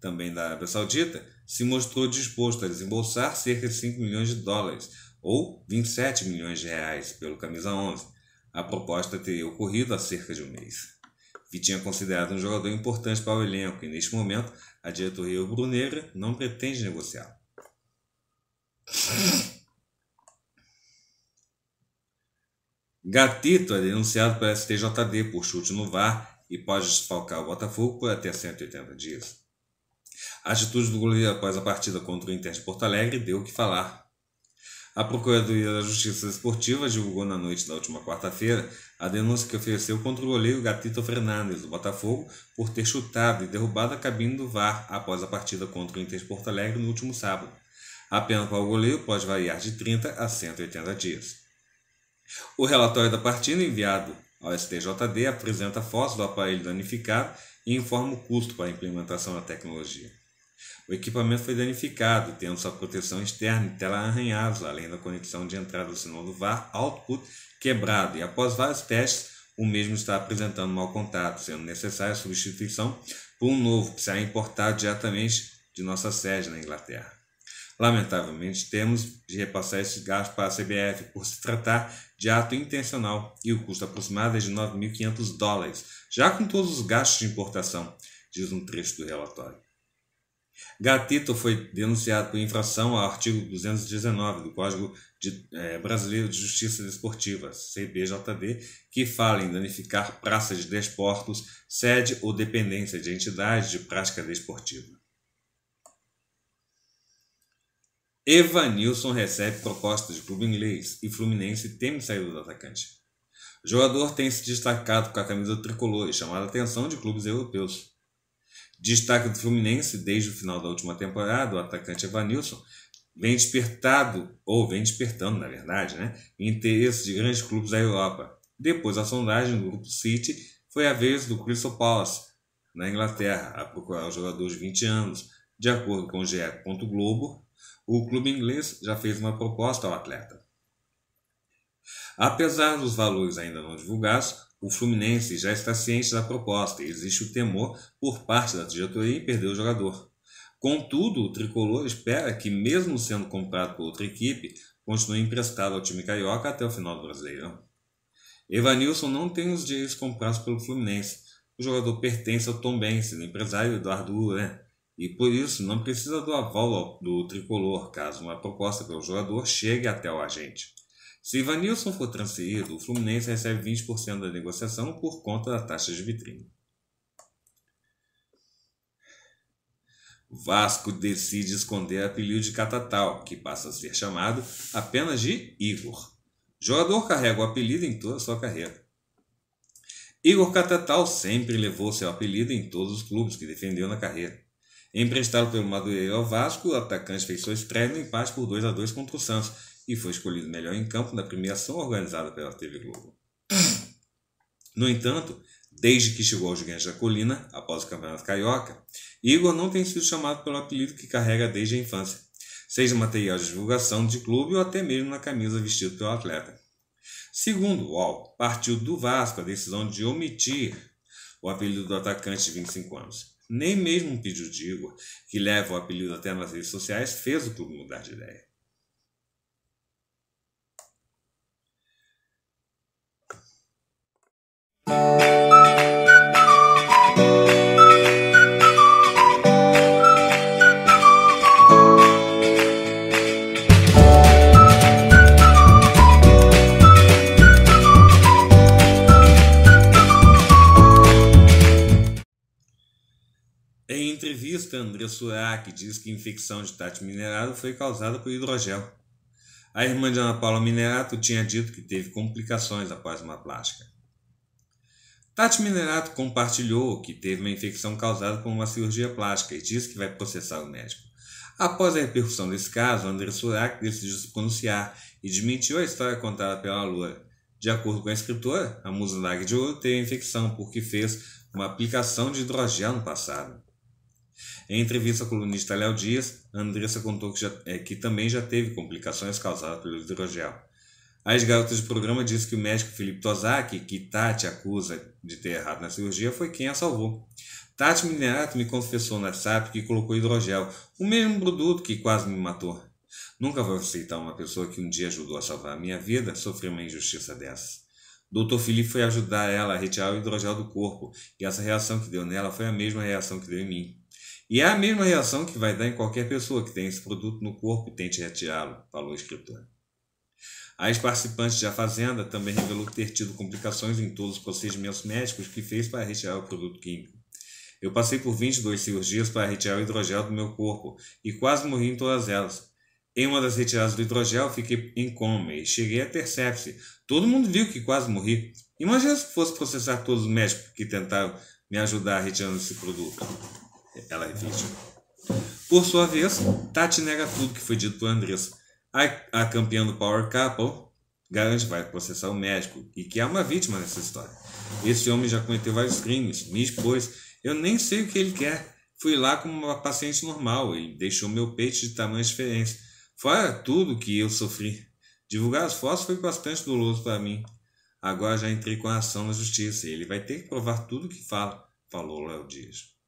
também da Arábia Saudita, se mostrou disposto a desembolsar cerca de 5 milhões de dólares, ou 27 milhões de reais, pelo Camisa 11. A proposta teria ocorrido há cerca de um mês. Vitinho é considerado um jogador importante para o elenco e, neste momento, a diretoria rubro não pretende negociá-lo. Gatito é denunciado pela STJD por chute no VAR e pode desfalcar o Botafogo por até 180 dias. A atitude do goleiro após a partida contra o Inter de Porto Alegre deu o que falar. A Procuradoria da Justiça Esportiva divulgou na noite da última quarta-feira a denúncia que ofereceu contra o goleiro Gatito Fernandes, do Botafogo, por ter chutado e derrubado a cabine do VAR após a partida contra o Inter de Porto Alegre no último sábado. A pena para o goleiro pode variar de 30 a 180 dias. O relatório da partida enviado ao STJD apresenta fotos do aparelho danificado e informa o custo para a implementação da tecnologia. O equipamento foi danificado, tendo sua proteção externa e tela arranhados, além da conexão de entrada do sinal do VAR output quebrado, e após vários testes, o mesmo está apresentando mau contato, sendo necessária a substituição por um novo que será importado diretamente de nossa sede na Inglaterra. Lamentavelmente, temos de repassar esses gastos para a CBF por se tratar de ato intencional e o custo aproximado é de 9.500 dólares, já com todos os gastos de importação, diz um trecho do relatório. Gatito foi denunciado por infração ao artigo 219 do Código de, eh, Brasileiro de Justiça Desportiva, CBJD, que fala em danificar praças de desportos, sede ou dependência de entidade de prática desportiva. Evanilson recebe propostas de clube inglês e Fluminense teme sair do atacante. O jogador tem se destacado com a camisa tricolor e chamado a atenção de clubes europeus. Destaque do Fluminense desde o final da última temporada, o atacante Evanilson vem despertado, ou vem despertando, na verdade, né, interesse de grandes clubes da Europa. Depois a sondagem do grupo City foi a vez do Crystal Palace, na Inglaterra, a procurar o jogador de 20 anos, de acordo com o GE. Globo, o clube inglês já fez uma proposta ao atleta. Apesar dos valores ainda não divulgados, o Fluminense já está ciente da proposta e existe o temor por parte da diretoria em perder o jogador. Contudo, o tricolor espera que, mesmo sendo comprado por outra equipe, continue emprestado ao time carioca até o final do Brasileirão. Evanilson não tem os direitos comprados pelo Fluminense. O jogador pertence ao Tom Benz, do empresário Eduardo Ué. E por isso não precisa do aval do tricolor caso uma proposta pelo jogador chegue até o agente. Se Ivanilson for transferido, o Fluminense recebe 20% da negociação por conta da taxa de vitrine. Vasco decide esconder apelido de Catatal, que passa a ser chamado apenas de Igor. O jogador carrega o apelido em toda a sua carreira. Igor Catatal sempre levou seu apelido em todos os clubes que defendeu na carreira. Emprestado pelo Madureira ao Vasco, o atacante fez seu estreia no empate por 2 a 2 contra o Santos e foi escolhido melhor em campo na premiação organizada pela TV Globo. No entanto, desde que chegou aos Gigantes da Colina, após o Campeonato Carioca, Igor não tem sido chamado pelo apelido que carrega desde a infância, seja material de divulgação de clube ou até mesmo na camisa vestida pelo atleta. Segundo o UOL, partiu do Vasco a decisão de omitir o apelido do atacante de 25 anos. Nem mesmo um pedido de Igor, que leva o apelido até nas redes sociais, fez o clube mudar de ideia. Música jornalista André Surak diz que a infecção de Tati Minerato foi causada por hidrogel. A irmã de Ana Paula Minerato tinha dito que teve complicações após uma plástica. Tati Minerato compartilhou que teve uma infecção causada por uma cirurgia plástica e disse que vai processar o médico. Após a repercussão desse caso, André Surak decidiu se pronunciar e desmentiu a história contada pela Loura. De acordo com a escritora, a Musa Lag de Ouro teve infecção porque fez uma aplicação de hidrogel no passado. Em entrevista ao colunista Léo Dias, Andressa contou que, já, é, que também já teve complicações causadas pelo hidrogel. As garotas do programa disse que o médico Felipe Tozaki, que Tati acusa de ter errado na cirurgia, foi quem a salvou. Tati Minerato me confessou na SAP que colocou hidrogel, o mesmo produto que quase me matou. Nunca vou aceitar uma pessoa que um dia ajudou a salvar a minha vida sofrer uma injustiça dessa. Dr. Felipe foi ajudar ela a retirar o hidrogel do corpo, e essa reação que deu nela foi a mesma reação que deu em mim. E é a mesma reação que vai dar em qualquer pessoa que tem esse produto no corpo e tente retirá-lo, falou o escritor. A ex-participante da Fazenda também revelou ter tido complicações em todos os procedimentos médicos que fez para retirar o produto químico. Eu passei por 22 cirurgias para retirar o hidrogel do meu corpo e quase morri em todas elas. Em uma das retiradas do hidrogel, fiquei em coma e cheguei a ter sepse. Todo mundo viu que quase morri. Imagina se fosse processar todos os médicos que tentaram me ajudar retirando esse produto. Ela é vítima. Por sua vez, Tati nega tudo que foi dito por Andressa. A, a campeã do Power Couple garante vai processar o médico e que há é uma vítima nessa história. Esse homem já cometeu vários crimes, me expôs. Eu nem sei o que ele quer. Fui lá como uma paciente normal. e deixou meu peito de tamanho diferente. Fora tudo que eu sofri. Divulgar as fotos foi bastante doloroso para mim. Agora já entrei com a ação na justiça. Ele vai ter que provar tudo o que fala, falou Léo Dias.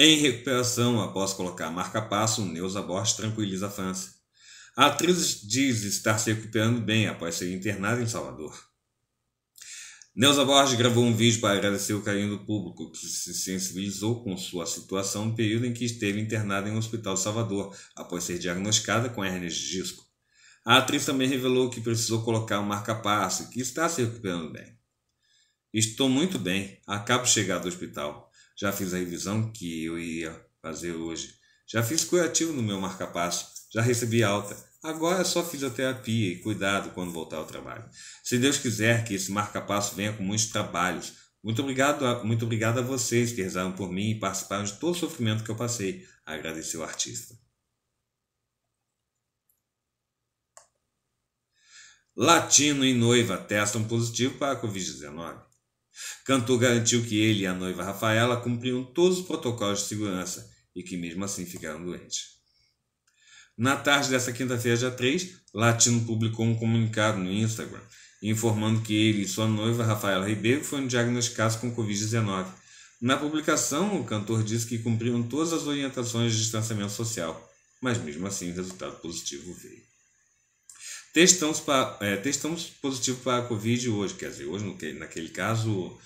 Em recuperação, após colocar marca-passo, Neuza Borges tranquiliza a França. A atriz diz estar se recuperando bem após ser internada em Salvador. Neuza Borges gravou um vídeo para agradecer o carinho do público, que se sensibilizou com sua situação no período em que esteve internada em um hospital de Salvador, após ser diagnosticada com hernia de disco. A atriz também revelou que precisou colocar um marca-passo e que está se recuperando bem. Estou muito bem, acabo de chegar do hospital, já fiz a revisão que eu ia fazer hoje. Já fiz curativo no meu marca-passo. Já recebi alta. Agora é só fisioterapia e cuidado quando voltar ao trabalho. Se Deus quiser que esse marca-passo venha com muitos trabalhos. Muito obrigado, a, muito obrigado a vocês que rezaram por mim e participaram de todo o sofrimento que eu passei. Agradeceu o artista. Latino e noiva testam positivo para a Covid-19. Cantor garantiu que ele e a noiva Rafaela cumpriam todos os protocolos de segurança e que mesmo assim ficaram doentes. Na tarde dessa quinta-feira, dia 3, Latino publicou um comunicado no Instagram informando que ele e sua noiva Rafaela Ribeiro foram diagnosticados com Covid-19. Na publicação, o cantor disse que cumpriram todas as orientações de distanciamento social, mas mesmo assim o resultado positivo veio. Testamos, pra, é, testamos positivo para a Covid hoje, quer dizer, hoje, no, naquele caso,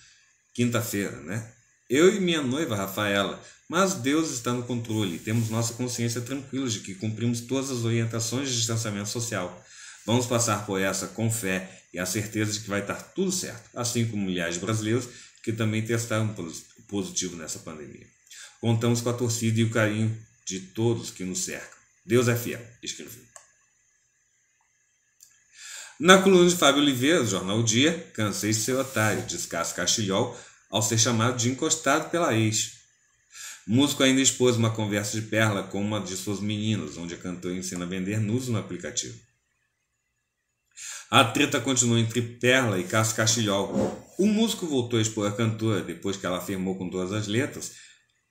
quinta-feira, né? Eu e minha noiva, Rafaela, mas Deus está no controle. Temos nossa consciência tranquila de que cumprimos todas as orientações de distanciamento social. Vamos passar por essa com fé e a certeza de que vai estar tudo certo, assim como milhares de brasileiros que também testaram positivo nessa pandemia. Contamos com a torcida e o carinho de todos que nos cercam. Deus é fiel, escreveu. Na coluna de Fábio Oliveira, Jornal o Dia, cansei de ser otário, diz Cássio Castilhol, ao ser chamado de encostado pela ex. Músico ainda expôs uma conversa de perla com uma de suas meninas, onde a cantora ensina a vender nudes no aplicativo. A treta continuou entre Perla e Cássio Castilhol. O músico voltou a expor a cantora depois que ela afirmou com todas as letras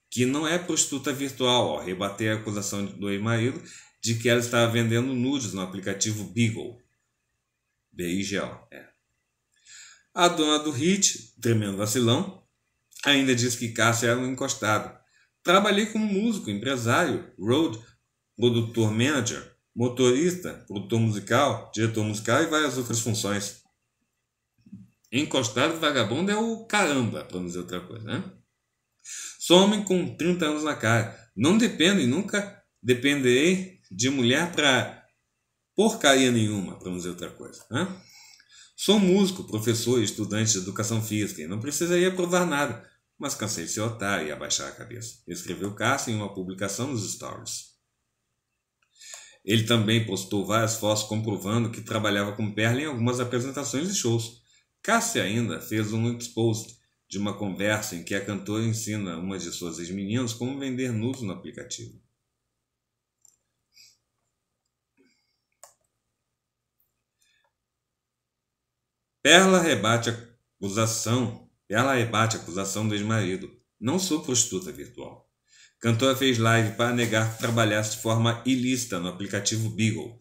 que não é prostituta virtual, ao rebater a acusação do ex-marido de que ela estava vendendo nudes no aplicativo Beagle. BIGO. É. A dona do hit, tremendo vacilão, ainda diz que Cássio era um encostado. Trabalhei como músico, empresário, road, produtor manager, motorista, produtor musical, diretor musical e várias outras funções. Encostado vagabundo é o caramba, para não dizer outra coisa, né? Sou homem com 30 anos na cara. Não dependo e nunca dependerei de mulher para porcaria nenhuma, para não dizer outra coisa. Né? Sou músico, professor e estudante de educação física e não precisaria provar nada, mas cansei de ser otário e abaixar a cabeça. Escreveu Cássio em uma publicação nos Stories. Ele também postou várias fotos comprovando que trabalhava com Perla em algumas apresentações e shows. Cássia ainda fez um post de uma conversa em que a cantora ensina uma de suas ex-meninas como vender nudes no aplicativo. Perla rebate a acusação. Ela rebate a acusação do ex-marido. Não sou prostituta virtual. Cantora fez live para negar que trabalhasse de forma ilícita no aplicativo Beagle,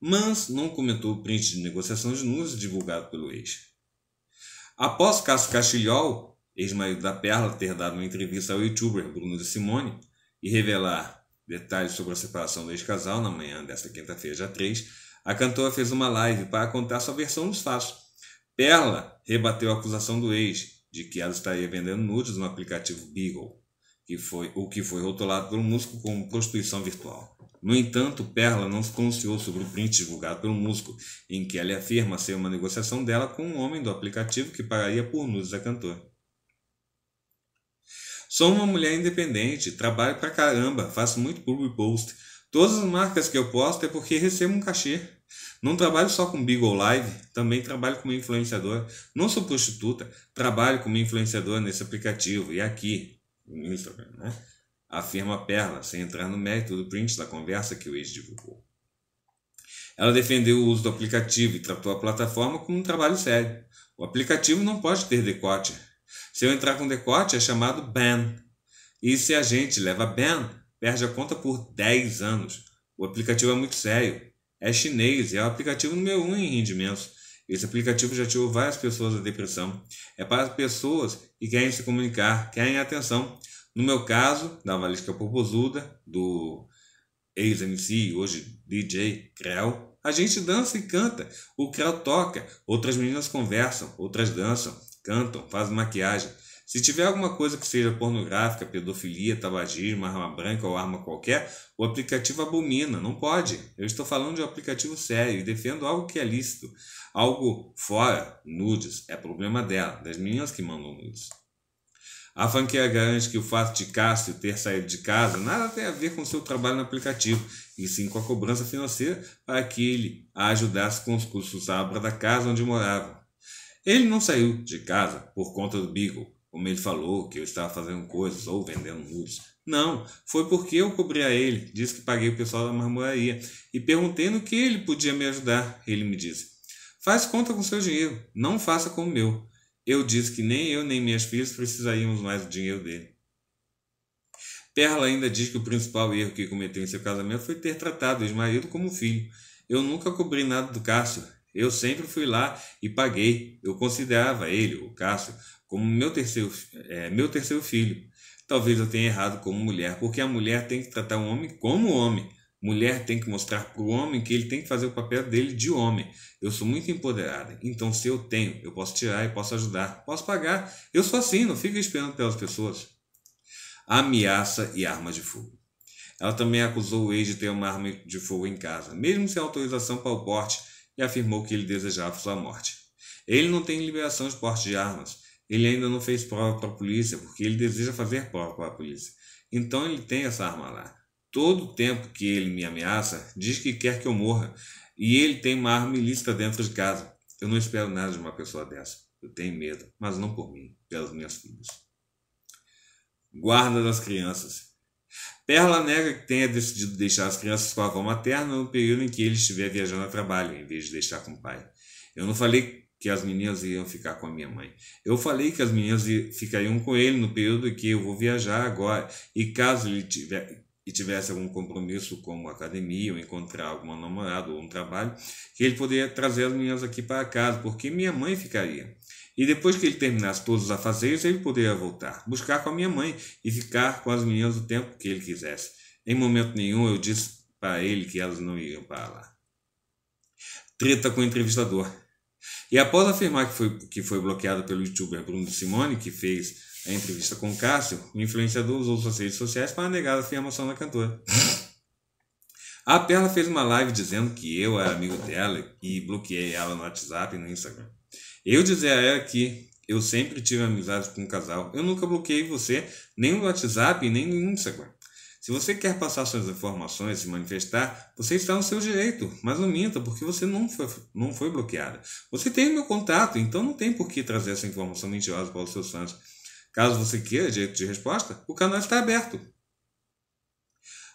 mas não comentou o print de negociação de nudes divulgado pelo ex. Após Cássio Castilhol, ex-marido da Perla, ter dado uma entrevista ao youtuber Bruno de Simone e revelar detalhes sobre a separação do ex-casal na manhã desta quinta-feira, dia 3, a cantora fez uma live para contar sua versão dos fatos, Perla rebateu a acusação do ex de que ela estaria vendendo nudes no aplicativo Beagle, que foi, o que foi rotulado pelo músico como prostituição virtual. No entanto, Perla não se pronunciou sobre o print divulgado pelo músico, em que ela afirma ser uma negociação dela com um homem do aplicativo que pagaria por nudes da cantora. Sou uma mulher independente, trabalho pra caramba, faço muito public post. Todas as marcas que eu posto é porque recebo um cachê. Não trabalho só com Beagle Live, também trabalho como influenciador. Não sou prostituta, trabalho como influenciador nesse aplicativo e aqui, no Instagram, né? Afirma Perla, sem entrar no mérito do print da conversa que o ex divulgou. Ela defendeu o uso do aplicativo e tratou a plataforma como um trabalho sério. O aplicativo não pode ter decote. Se eu entrar com decote, é chamado ban. E se a gente leva ban, perde a conta por 10 anos. O aplicativo é muito sério é chinês, é o aplicativo número um em rendimentos. Esse aplicativo já tirou várias pessoas da depressão. É para pessoas que querem se comunicar, querem atenção. No meu caso, da Valesca Popozuda, do ex-MC, hoje DJ, Creu, a gente dança e canta, o Creu toca, outras meninas conversam, outras dançam, cantam, fazem maquiagem. Se tiver alguma coisa que seja pornográfica, pedofilia, tabagismo, arma branca ou arma qualquer, o aplicativo abomina, não pode. Eu estou falando de um aplicativo sério e defendo algo que é lícito. Algo fora, nudes, é problema dela, das meninas que mandam nudes. A fanqueira garante que o fato de Cássio ter saído de casa nada tem a ver com seu trabalho no aplicativo, e sim com a cobrança financeira para que ele a ajudasse com os custos da obra da casa onde morava. Ele não saiu de casa por conta do Beagle, como ele falou, que eu estava fazendo coisas ou vendendo muros. Não, foi porque eu cobri a ele, disse que paguei o pessoal da marmoraria e perguntei no que ele podia me ajudar. Ele me disse: Faz conta com seu dinheiro, não faça com o meu. Eu disse que nem eu nem minhas filhas precisaríamos mais do dinheiro dele. Perla ainda diz que o principal erro que cometeu em seu casamento foi ter tratado o ex-marido como filho. Eu nunca cobri nada do Cássio. Eu sempre fui lá e paguei. Eu considerava ele, o Cássio, como meu terceiro, é, meu terceiro filho. Talvez eu tenha errado como mulher, porque a mulher tem que tratar o homem como homem. Mulher tem que mostrar para o homem que ele tem que fazer o papel dele de homem. Eu sou muito empoderada, então se eu tenho, eu posso tirar, eu posso ajudar, posso pagar. Eu sou assim, não fico esperando pelas pessoas. Ameaça e arma de fogo. Ela também acusou o ex de ter uma arma de fogo em casa, mesmo sem autorização para o porte, e afirmou que ele desejava sua morte. Ele não tem liberação de porte de armas. Ele ainda não fez prova para a polícia, porque ele deseja fazer prova para a polícia. Então ele tem essa arma lá. Todo tempo que ele me ameaça, diz que quer que eu morra. E ele tem uma arma ilícita dentro de casa. Eu não espero nada de uma pessoa dessa. Eu tenho medo, mas não por mim, pelas minhas filhas. Guarda das crianças. Perla nega que tenha decidido deixar as crianças com a avó materna no período em que ele estiver viajando a trabalho, em vez de deixar com o pai. Eu não falei que as meninas iam ficar com a minha mãe. Eu falei que as meninas ficariam com ele no período que eu vou viajar agora. E caso ele tiver, e tivesse algum compromisso como academia ou encontrar alguma namorada ou um trabalho, que ele poderia trazer as meninas aqui para casa, porque minha mãe ficaria. E depois que ele terminasse todos os afazeres, ele poderia voltar, buscar com a minha mãe e ficar com as meninas o tempo que ele quisesse. Em momento nenhum eu disse para ele que elas não iriam para lá. Treta com o entrevistador. E após afirmar que foi, que foi bloqueado pelo youtuber Bruno Simone, que fez a entrevista com o Cássio, o influenciador usou suas redes sociais para negar a afirmação da cantora. A Perla fez uma live dizendo que eu era amigo dela e bloqueei ela no WhatsApp e no Instagram. Eu dizia a ela que eu sempre tive amizade com um casal. Eu nunca bloqueei você, nem no WhatsApp, nem no Instagram. Se você quer passar suas informações, se manifestar, você está no seu direito, mas não minta, porque você não foi, não foi bloqueada. Você tem meu contato, então não tem por que trazer essa informação mentirosa para os seus fãs. Caso você queira direito de resposta, o canal está aberto.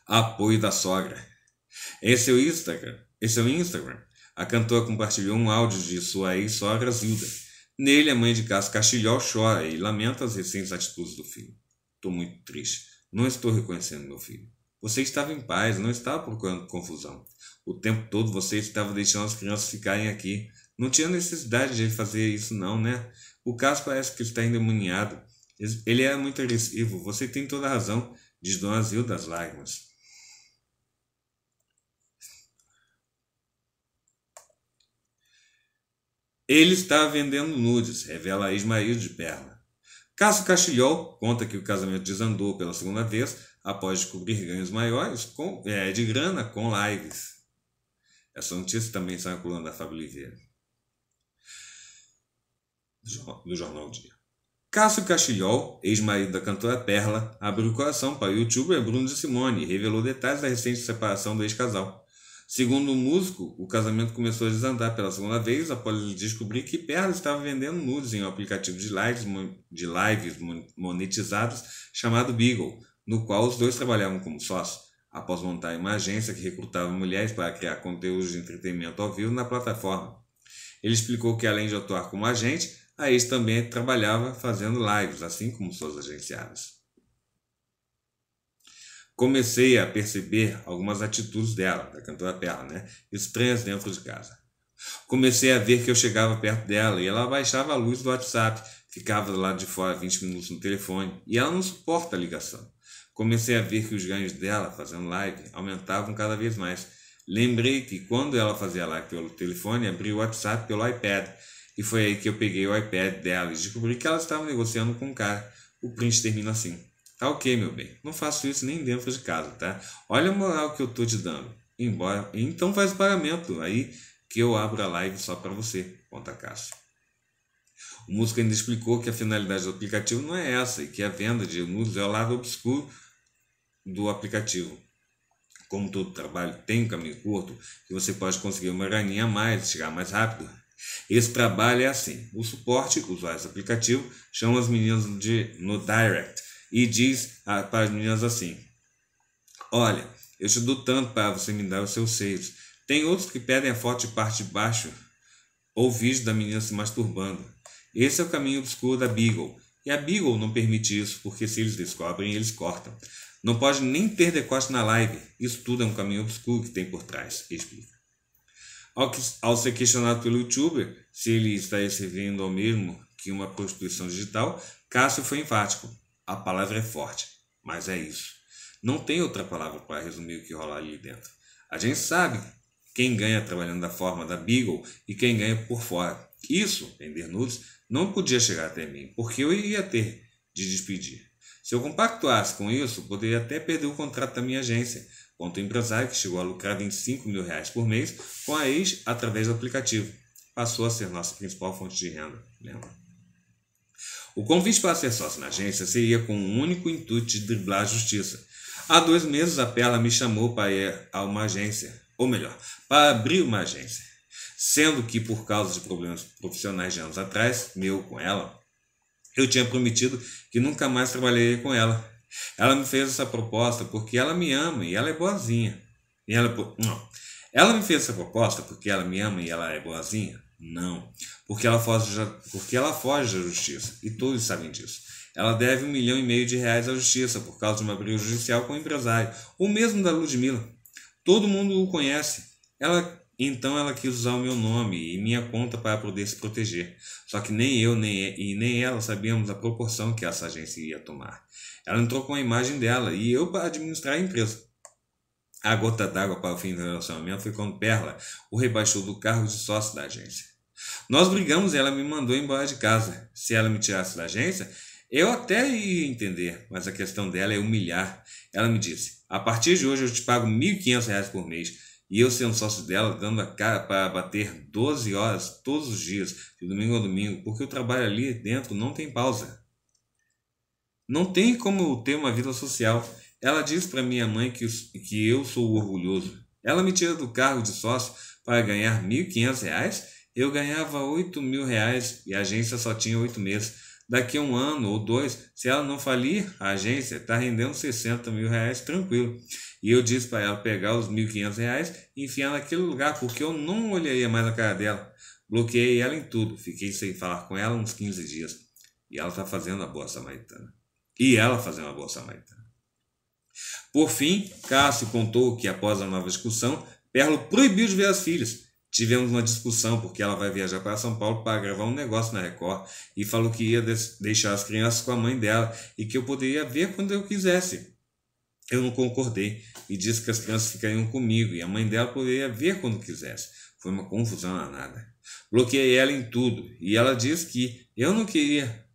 Apoio da sogra. Esse é o Instagram. Esse é o Instagram. A cantora compartilhou um áudio de sua ex-sogra Zilda. Nele, a mãe de Cássio Castilhol chora e lamenta as recentes atitudes do filho. Estou muito triste. Não estou reconhecendo meu filho. Você estava em paz, não estava procurando confusão. O tempo todo você estava deixando as crianças ficarem aqui. Não tinha necessidade de fazer isso, não, né? O caso parece que está endemoniado. Ele é muito agressivo. Você tem toda a razão, diz Dona Zilda das lágrimas. Ele está vendendo nudes, revela ex de Perna. Cássio Castilhol conta que o casamento desandou pela segunda vez após descobrir ganhos maiores com, é, de grana com lives. Essa notícia também está na coluna da Fábio Oliveira, do Jornal Dia. Cássio Castilhol, ex-marido da cantora Perla, abriu o coração para o youtuber Bruno de Simone e revelou detalhes da recente separação do ex-casal. Segundo o músico, o casamento começou a desandar pela segunda vez após ele descobrir que Perla estava vendendo nudes em um aplicativo de lives, de lives monetizados chamado Beagle, no qual os dois trabalhavam como sócios, após montar uma agência que recrutava mulheres para criar conteúdos de entretenimento ao vivo na plataforma. Ele explicou que, além de atuar como agente, a ex também trabalhava fazendo lives, assim como suas agenciadas comecei a perceber algumas atitudes dela, da cantora Perla, né? Estranhas dentro de casa. Comecei a ver que eu chegava perto dela e ela baixava a luz do WhatsApp, ficava do lado de fora 20 minutos no telefone e ela não suporta a ligação. Comecei a ver que os ganhos dela fazendo live aumentavam cada vez mais. Lembrei que quando ela fazia live pelo telefone, abri o WhatsApp pelo iPad. E foi aí que eu peguei o iPad dela e descobri que ela estava negociando com um cara. O print termina assim. Tá ok, meu bem. Não faço isso nem dentro de casa, tá? Olha a moral que eu tô te dando. Embora. Então faz o pagamento. Aí que eu abro a live só para você, conta Cássio. O músico ainda explicou que a finalidade do aplicativo não é essa e que a venda de músicos é o lado obscuro do aplicativo. Como todo trabalho tem um caminho curto, que você pode conseguir uma graninha a mais, chegar mais rápido. Esse trabalho é assim: o suporte, usuários do aplicativo, chama as meninas de, no direct e diz para as meninas assim: Olha, eu te dou tanto para você me dar os seus seios. Tem outros que pedem a foto de parte de baixo ou vídeo da menina se masturbando. Esse é o caminho obscuro da Beagle. E a Beagle não permite isso, porque se eles descobrem, eles cortam. Não pode nem ter decote na live. Isso tudo é um caminho obscuro que tem por trás, explica. Ao, ser questionado pelo youtuber se ele está recebendo ao mesmo que uma prostituição digital, Cássio foi enfático. A palavra é forte, mas é isso. Não tem outra palavra para resumir o que rolar ali dentro. A gente sabe quem ganha trabalhando da forma da Beagle e quem ganha por fora. Isso, em nudes, não podia chegar até mim, porque eu ia ter de despedir. Se eu compactuasse com isso, poderia até perder o contrato da minha agência, quanto empresário que chegou a lucrar 25 mil reais por mês com a ex através do aplicativo. Passou a ser nossa principal fonte de renda. Lembra? O convite para ser sócio na agência seria com o um único intuito de driblar a justiça. Há dois meses a Perla me chamou para ir a uma agência, ou melhor, para abrir uma agência. Sendo que, por causa de problemas profissionais de anos atrás, meu com ela, eu tinha prometido que nunca mais trabalharia com ela. Ela me fez essa proposta porque ela me ama e ela é boazinha. E ela. Não. Ela me fez essa proposta porque ela me ama e ela é boazinha. Não. Porque ela foge, porque ela foge da justiça, e todos sabem disso. Ela deve um milhão e meio de reais à justiça por causa de uma briga judicial com o empresário, ou mesmo da Ludmilla. Todo mundo o conhece. Ela então ela quis usar o meu nome e minha conta para poder se proteger. Só que nem eu nem, e nem ela sabíamos a proporção que essa agência ia tomar. Ela entrou com a imagem dela e eu para administrar a empresa. A gota d'água para o fim do relacionamento foi quando Perla o rebaixou do cargo de sócio da agência. Nós brigamos e ela me mandou embora de casa. Se ela me tirasse da agência, eu até ia entender, mas a questão dela é humilhar. Ela me disse: a partir de hoje eu te pago R$ 1.500 por mês. E eu sendo sócio dela, dando a cara para bater 12 horas todos os dias, de domingo a domingo, porque o trabalho ali dentro não tem pausa. Não tem como ter uma vida social. Ela diz para minha mãe que, que eu sou orgulhoso. Ela me tira do cargo de sócio para ganhar R$ 1.500. Eu ganhava R$ reais e a agência só tinha oito meses. Daqui a um ano ou dois, se ela não falir, a agência está rendendo 60 mil reais tranquilo. E eu disse para ela pegar os quinhentos reais e enfiar naquele lugar, porque eu não olharia mais a cara dela. Bloqueei ela em tudo, fiquei sem falar com ela uns 15 dias. E ela está fazendo a boa samaritana. E ela fazendo a boa samaritana. Por fim, Cássio contou que, após a nova discussão, Perlo proibiu de ver as filhas. Tivemos uma discussão porque ela vai viajar para São Paulo para gravar um negócio na Record e falou que ia deixar as crianças com a mãe dela e que eu poderia ver quando eu quisesse. Eu não concordei e disse que as crianças ficariam comigo e a mãe dela poderia ver quando quisesse. Foi uma confusão danada. Bloqueei ela em tudo e ela disse que eu não queria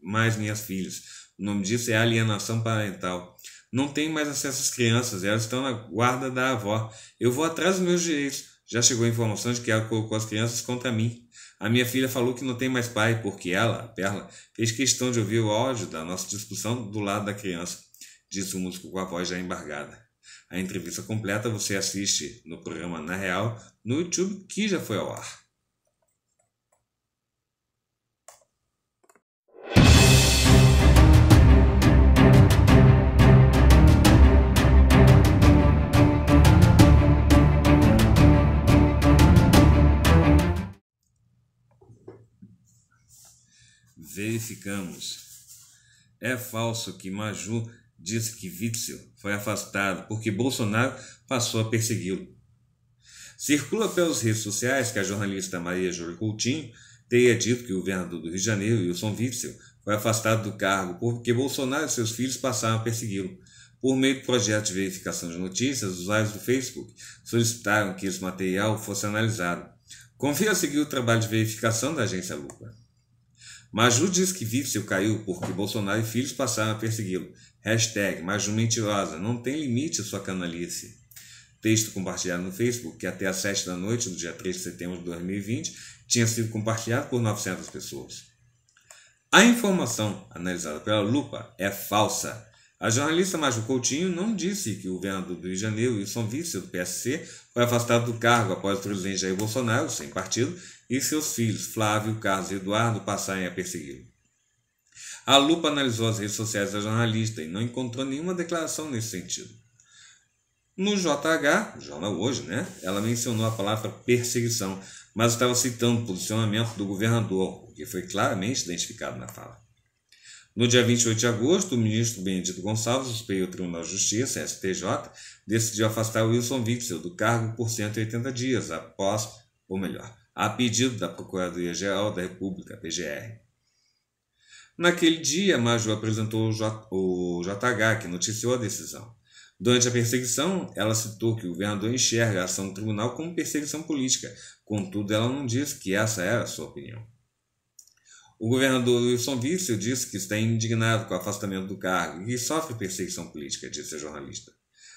mais minhas filhas. O nome disso é alienação parental não tem mais acesso às crianças, elas estão na guarda da avó. Eu vou atrás dos meus direitos. Já chegou a informação de que ela colocou as crianças contra mim. A minha filha falou que não tem mais pai, porque ela, a Perla, fez questão de ouvir o áudio da nossa discussão do lado da criança, disse o músico com a voz já embargada. A entrevista completa você assiste no programa Na Real no YouTube, que já foi ao ar. verificamos. É falso que Maju disse que Witzel foi afastado porque Bolsonaro passou a persegui-lo. Circula pelas redes sociais que a jornalista Maria Júlia Coutinho teria dito que o governador do Rio de Janeiro, Wilson Witzel, foi afastado do cargo porque Bolsonaro e seus filhos passaram a persegui-lo. Por meio do projeto de verificação de notícias, usuários do Facebook solicitaram que esse material fosse analisado. Confira seguir o trabalho de verificação da agência Lupa. Maju diz que Vício caiu porque Bolsonaro e filhos passaram a persegui-lo. Hashtag Maju mentirosa, não tem limite a sua canalice. Texto compartilhado no Facebook, que até às 7 da noite do dia 3 de setembro de 2020 tinha sido compartilhado por 900 pessoas. A informação analisada pela lupa é falsa a jornalista Márcio Coutinho não disse que o governador do Rio de Janeiro, Wilson Witzel, do PSC, foi afastado do cargo após o presidente Jair Bolsonaro, sem partido, e seus filhos, Flávio, Carlos e Eduardo, passarem a persegui-lo. A Lupa analisou as redes sociais da jornalista e não encontrou nenhuma declaração nesse sentido. No JH, jornal hoje, né? Ela mencionou a palavra perseguição, mas estava citando o posicionamento do governador, o que foi claramente identificado na fala. No dia 28 de agosto, o ministro Benedito Gonçalves, do Superior Tribunal de Justiça, STJ, decidiu afastar Wilson Witzel do cargo por 180 dias, após, ou melhor, a pedido da Procuradoria-Geral da República, PGR. Naquele dia, Major apresentou o JH, que noticiou a decisão. Durante a perseguição, ela citou que o governador enxerga a ação do tribunal como perseguição política, contudo, ela não disse que essa era a sua opinião. O governador Wilson Vício disse que está indignado com o afastamento do cargo e sofre perseguição política, disse a jornalista.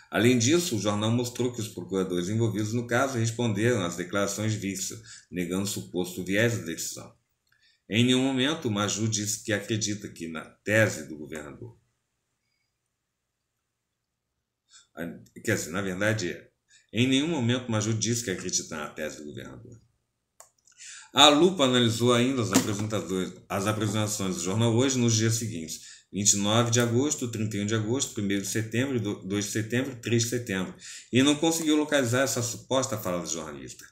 Além disso, o jornal mostrou que os procuradores envolvidos no caso responderam às declarações de Vício, negando suposto viés da decisão. Em nenhum momento, o Maju disse que acredita que na tese do governador. Ah, quer dizer, na verdade, é. em nenhum momento o Maju disse que acredita na tese do governador. A Lupa analisou ainda as, as apresentações do jornal hoje nos dias seguintes, 29 de agosto, 31 de agosto, 1 de setembro, 2 de setembro, 3 de setembro, e não conseguiu localizar essa suposta fala do jornalista.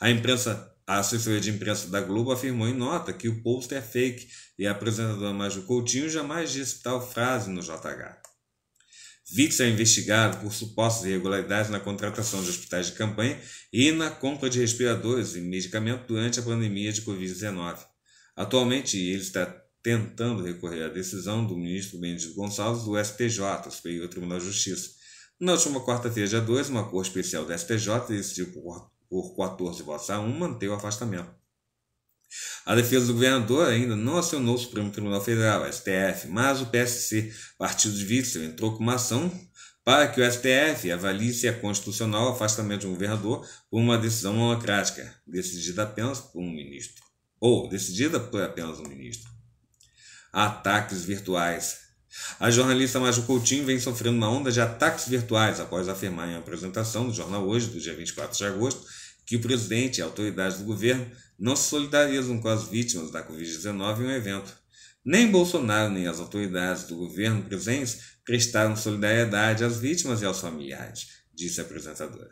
A imprensa a assessoria de imprensa da Globo afirmou em nota que o post é fake e a apresentadora Maju Coutinho jamais disse tal frase no JH. Vitz é investigado por supostas irregularidades na contratação de hospitais de campanha e na compra de respiradores e medicamentos durante a pandemia de Covid-19. Atualmente, ele está tentando recorrer à decisão do ministro Benedito Gonçalves do STJ, Superior Tribunal de Justiça. Na última quarta-feira, dia 2, uma cor Especial do STJ decidiu por 14 votos a 1 manter o afastamento. A defesa do governador ainda não acionou o Supremo Tribunal Federal, STF, mas o PSC, partido de Witzel, entrou com uma ação para que o STF avalie se é constitucional o afastamento de um governador por uma decisão monocrática, decidida apenas por um ministro, ou decidida por apenas um ministro. Ataques virtuais. A jornalista Maju Coutinho vem sofrendo uma onda de ataques virtuais após afirmar em uma apresentação do jornal Hoje, do dia 24 de agosto, que o presidente e autoridades do governo não se solidarizam com as vítimas da Covid-19 em um evento. Nem Bolsonaro nem as autoridades do governo presentes prestaram solidariedade às vítimas e aos familiares, disse a apresentadora.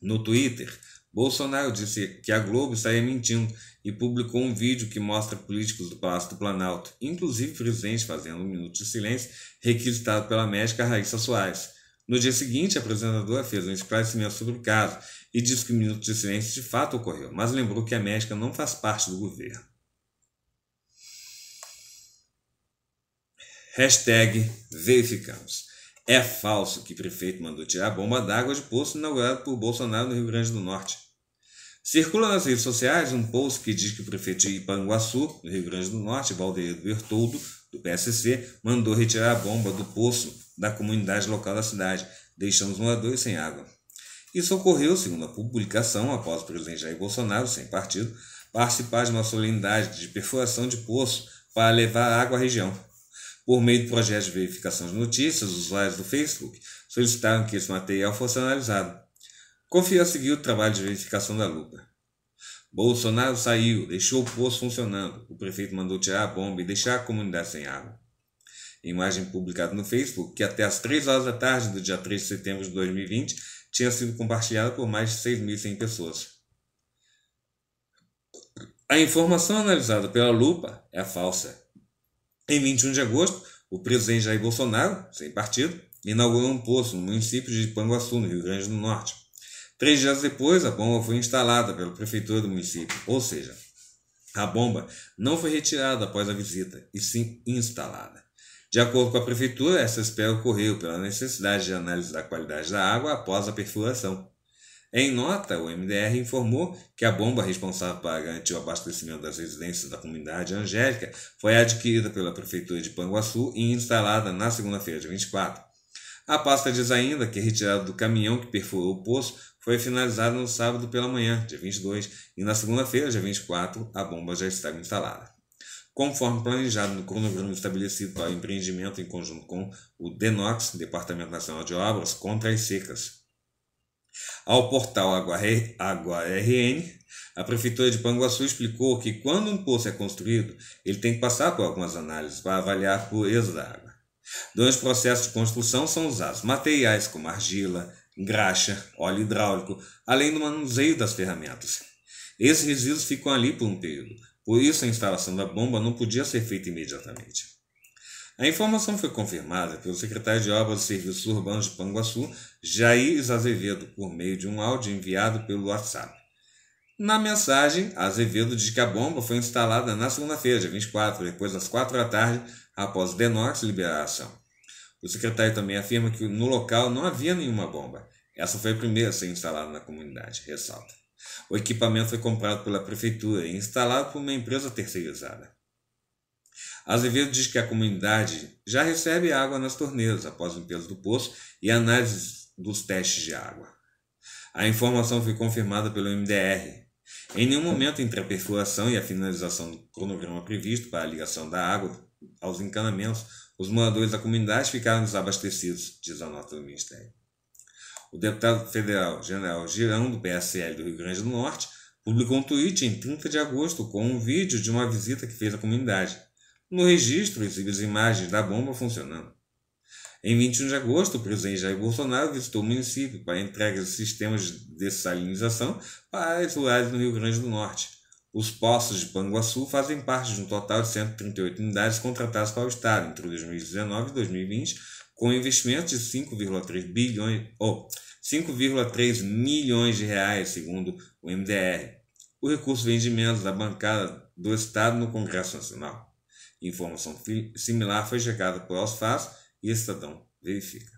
No Twitter, Bolsonaro disse que a Globo estaria mentindo e publicou um vídeo que mostra políticos do Palácio do Planalto, inclusive o presidente fazendo um minuto de silêncio, requisitado pela médica Raíssa Soares. No dia seguinte, a apresentadora fez um esclarecimento sobre o caso e disse que o minuto de silêncio de fato ocorreu, mas lembrou que a médica não faz parte do governo. Hashtag verificamos. É falso que o prefeito mandou tirar a bomba d'água de poço inaugurado por Bolsonaro no Rio Grande do Norte. Circula nas redes sociais um post que diz que o prefeito de Ipanguaçu, no Rio Grande do Norte, Valdeiro Bertoldo, do PSC, mandou retirar a bomba do poço da comunidade local da cidade, deixando os moradores sem água. Isso ocorreu, segundo a publicação, após o presidente Jair Bolsonaro, sem partido, participar de uma solenidade de perfuração de poço para levar água à região. Por meio do projeto de verificação de notícias, os usuários do Facebook solicitaram que esse material fosse analisado. Confia seguir o trabalho de verificação da lupa. Bolsonaro saiu, deixou o poço funcionando. O prefeito mandou tirar a bomba e deixar a comunidade sem água. Imagem publicada no Facebook que até às 3 horas da tarde do dia 3 de setembro de 2020 tinha sido compartilhado por mais de 6.100 pessoas. A informação analisada pela lupa é falsa. Em 21 de agosto, o presidente Jair Bolsonaro, sem partido, inaugurou um poço no município de Panguaçu, no Rio Grande do Norte. Três dias depois, a bomba foi instalada pela prefeitura do município, ou seja, a bomba não foi retirada após a visita, e sim instalada. De acordo com a Prefeitura, essa espera ocorreu pela necessidade de análise da qualidade da água após a perfuração. Em nota, o MDR informou que a bomba responsável para garantir o abastecimento das residências da comunidade angélica foi adquirida pela Prefeitura de Panguaçu e instalada na segunda-feira, de 24. A pasta diz ainda que retirada do caminhão que perfurou o poço foi finalizada no sábado pela manhã, dia 22, e na segunda-feira, dia 24, a bomba já estava instalada conforme planejado no cronograma estabelecido para o empreendimento em conjunto com o DENOX, Departamento Nacional de Obras, contra as secas. Ao portal Água, RN, a Prefeitura de Panguaçu explicou que quando um poço é construído, ele tem que passar por algumas análises para avaliar a pureza da água. Dois processos de construção são usados materiais como argila, graxa, óleo hidráulico, além do manuseio das ferramentas. Esses resíduos ficam ali por um período, por isso, a instalação da bomba não podia ser feita imediatamente. A informação foi confirmada pelo secretário de Obras e Serviços Urbanos de Panguaçu, Jair Azevedo, por meio de um áudio enviado pelo WhatsApp. Na mensagem, Azevedo diz que a bomba foi instalada na segunda-feira, dia 24, depois das 4 da tarde, após denóx Denox liberar a ação. O secretário também afirma que no local não havia nenhuma bomba. Essa foi a primeira a ser instalada na comunidade, ressalta. O equipamento foi comprado pela prefeitura e instalado por uma empresa terceirizada. Azevedo diz que a comunidade já recebe água nas torneiras após limpeza do poço e análise dos testes de água. A informação foi confirmada pelo MDR. Em nenhum momento entre a perfuração e a finalização do cronograma previsto para a ligação da água aos encanamentos, os moradores da comunidade ficaram desabastecidos, diz a nota do Ministério. O deputado federal General Girão, do PSL do Rio Grande do Norte, publicou um tweet em 30 de agosto com um vídeo de uma visita que fez à comunidade. No registro, exibiu imagens da bomba funcionando. Em 21 de agosto, o presidente Jair Bolsonaro visitou o município para a entrega de sistemas de dessalinização para as rurais do Rio Grande do Norte. Os poços de Panguaçu fazem parte de um total de 138 unidades contratadas para o Estado entre 2019 e 2020 com investimentos de 5,3 bilhões, ou oh, 5,3 milhões de reais, segundo o MDR. O recurso vem de menos da bancada do Estado no Congresso Nacional. Informação similar foi chegada por Alfaz e Estadão Verifica.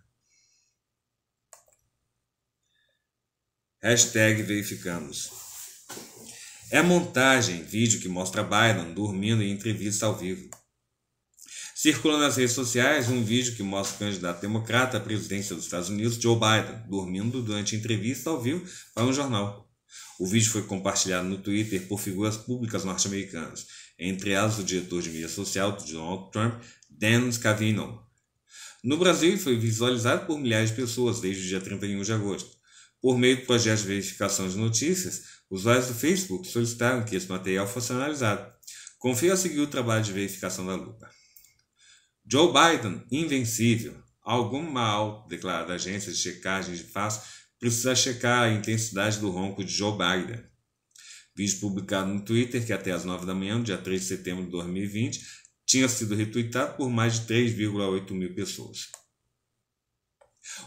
Hashtag verificamos. É montagem, vídeo que mostra Biden dormindo em entrevista ao vivo. Circula nas redes sociais um vídeo que mostra o candidato democrata à presidência dos Estados Unidos, Joe Biden, dormindo durante entrevista ao vivo para um jornal. O vídeo foi compartilhado no Twitter por figuras públicas norte-americanas, entre elas o diretor de mídia social do Donald Trump, Dan Scavino. No Brasil, foi visualizado por milhares de pessoas desde o dia 31 de agosto. Por meio do projeto de verificação de notícias, usuários do Facebook solicitaram que esse material fosse analisado. Confira a seguir o trabalho de verificação da lupa. Joe Biden, invencível. Algum mal, declarada a agência de checagem de fato, precisa checar a intensidade do ronco de Joe Biden. Vídeo publicado no Twitter, que até as 9 da manhã, no dia 3 de setembro de 2020, tinha sido retweetado por mais de 3,8 mil pessoas.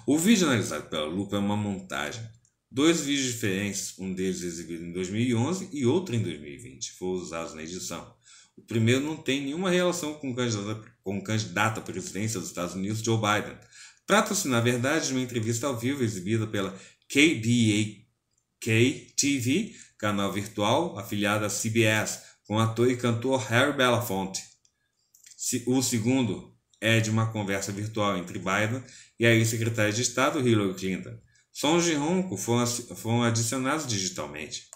O vídeo analisado pela Lupa é uma montagem. Dois vídeos diferentes, um deles exibido em 2011 e outro em 2020, foram usados na edição. O primeiro não tem nenhuma relação com o candidato, com o candidato à presidência dos Estados Unidos, Joe Biden. Trata-se, na verdade, de uma entrevista ao vivo exibida pela KBAK TV, canal virtual afiliado à CBS, com o ator e cantor Harry Belafonte. O segundo é de uma conversa virtual entre Biden e a ex-secretária de Estado Hillary Clinton. Sons de ronco foram, foram adicionados digitalmente.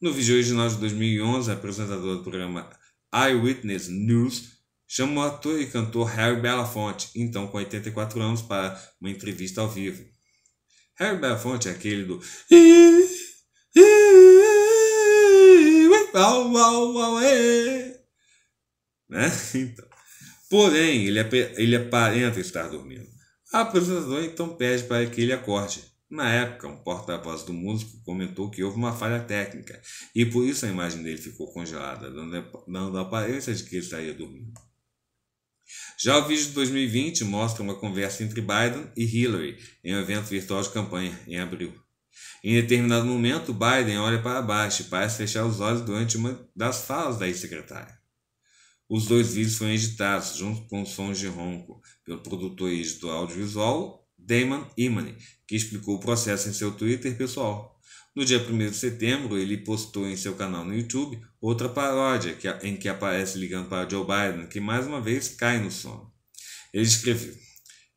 No vídeo original de 2011, a apresentadora do programa Eyewitness News chama o ator e cantor Harry Belafonte, então com 84 anos, para uma entrevista ao vivo. Harry Belafonte é aquele do né? Então. Porém, ele, é ele aparenta é estar dormindo. A apresentadora então pede para que ele acorde. Na época, um porta-voz do músico comentou que houve uma falha técnica e por isso a imagem dele ficou congelada, dando a aparência de que ele estaria dormindo. Já o vídeo de 2020 mostra uma conversa entre Biden e Hillary em um evento virtual de campanha, em abril. Em determinado momento, Biden olha para baixo e parece fechar os olhos durante uma das falas da ex-secretária. Os dois vídeos foram editados, junto com sons de ronco, pelo produtor e editor audiovisual Damon Imani, que explicou o processo em seu Twitter pessoal. No dia 1 de setembro, ele postou em seu canal no YouTube outra paródia que, em que aparece ligando para Joe Biden, que mais uma vez cai no sono. Ele escreveu: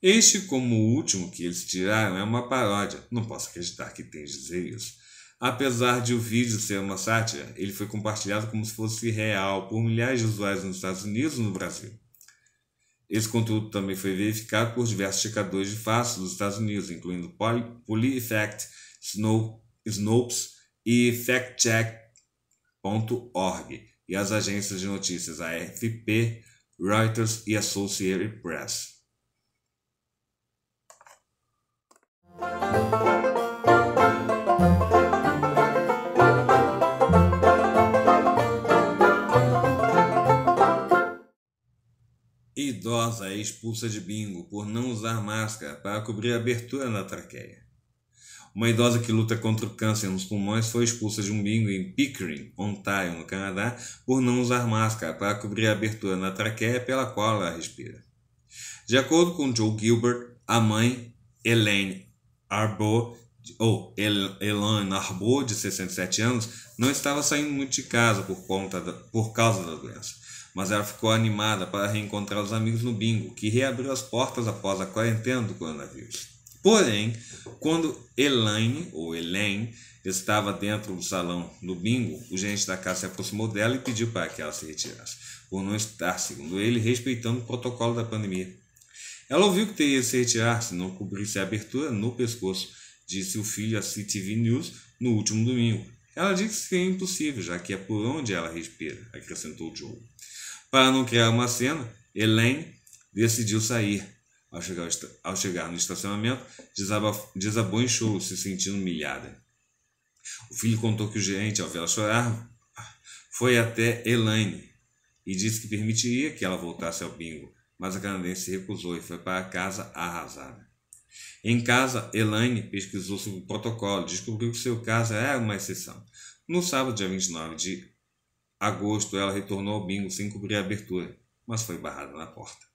Este, como o último que eles tiraram, é uma paródia. Não posso acreditar que tenha de dizer isso. Apesar de o vídeo ser uma sátira, ele foi compartilhado como se fosse real por milhares de usuários nos Estados Unidos e no Brasil. Esse conteúdo também foi verificado por diversos checadores de fatos dos Estados Unidos, incluindo PolyEffect, Snow, Snopes e factcheck.org e as agências de notícias AFP, Reuters e Associated Press. idosa é expulsa de bingo por não usar máscara para cobrir a abertura na traqueia. Uma idosa que luta contra o câncer nos pulmões foi expulsa de um bingo em Pickering, Ontário, no Canadá, por não usar máscara para cobrir a abertura na traqueia pela qual ela respira. De acordo com Joe Gilbert, a mãe, Elaine Arbo ou El Arbo, de 67 anos, não estava saindo muito de casa por, conta da, por causa da doença mas ela ficou animada para reencontrar os amigos no bingo, que reabriu as portas após a quarentena do coronavírus. Porém, quando Elaine, ou Elaine, estava dentro do salão do bingo, o gerente da casa se aproximou dela e pediu para que ela se retirasse, por não estar, segundo ele, respeitando o protocolo da pandemia. Ela ouviu que teria de se retirar se não cobrisse a abertura no pescoço, disse o filho à CTV News no último domingo. Ela disse que é impossível, já que é por onde ela respira, acrescentou Joe. Para não criar uma cena, Elaine decidiu sair. Ao chegar, ao chegar no estacionamento, choro, se sentindo humilhada. O filho contou que o gerente, ao vê-la chorar, foi até Elaine e disse que permitiria que ela voltasse ao bingo, mas a canadense recusou e foi para casa arrasada. Em casa, Elaine pesquisou sobre o protocolo e descobriu que seu caso era é uma exceção. No sábado, dia 29 de agosto, ela retornou ao bingo sem cobrir a abertura, mas foi barrada na porta.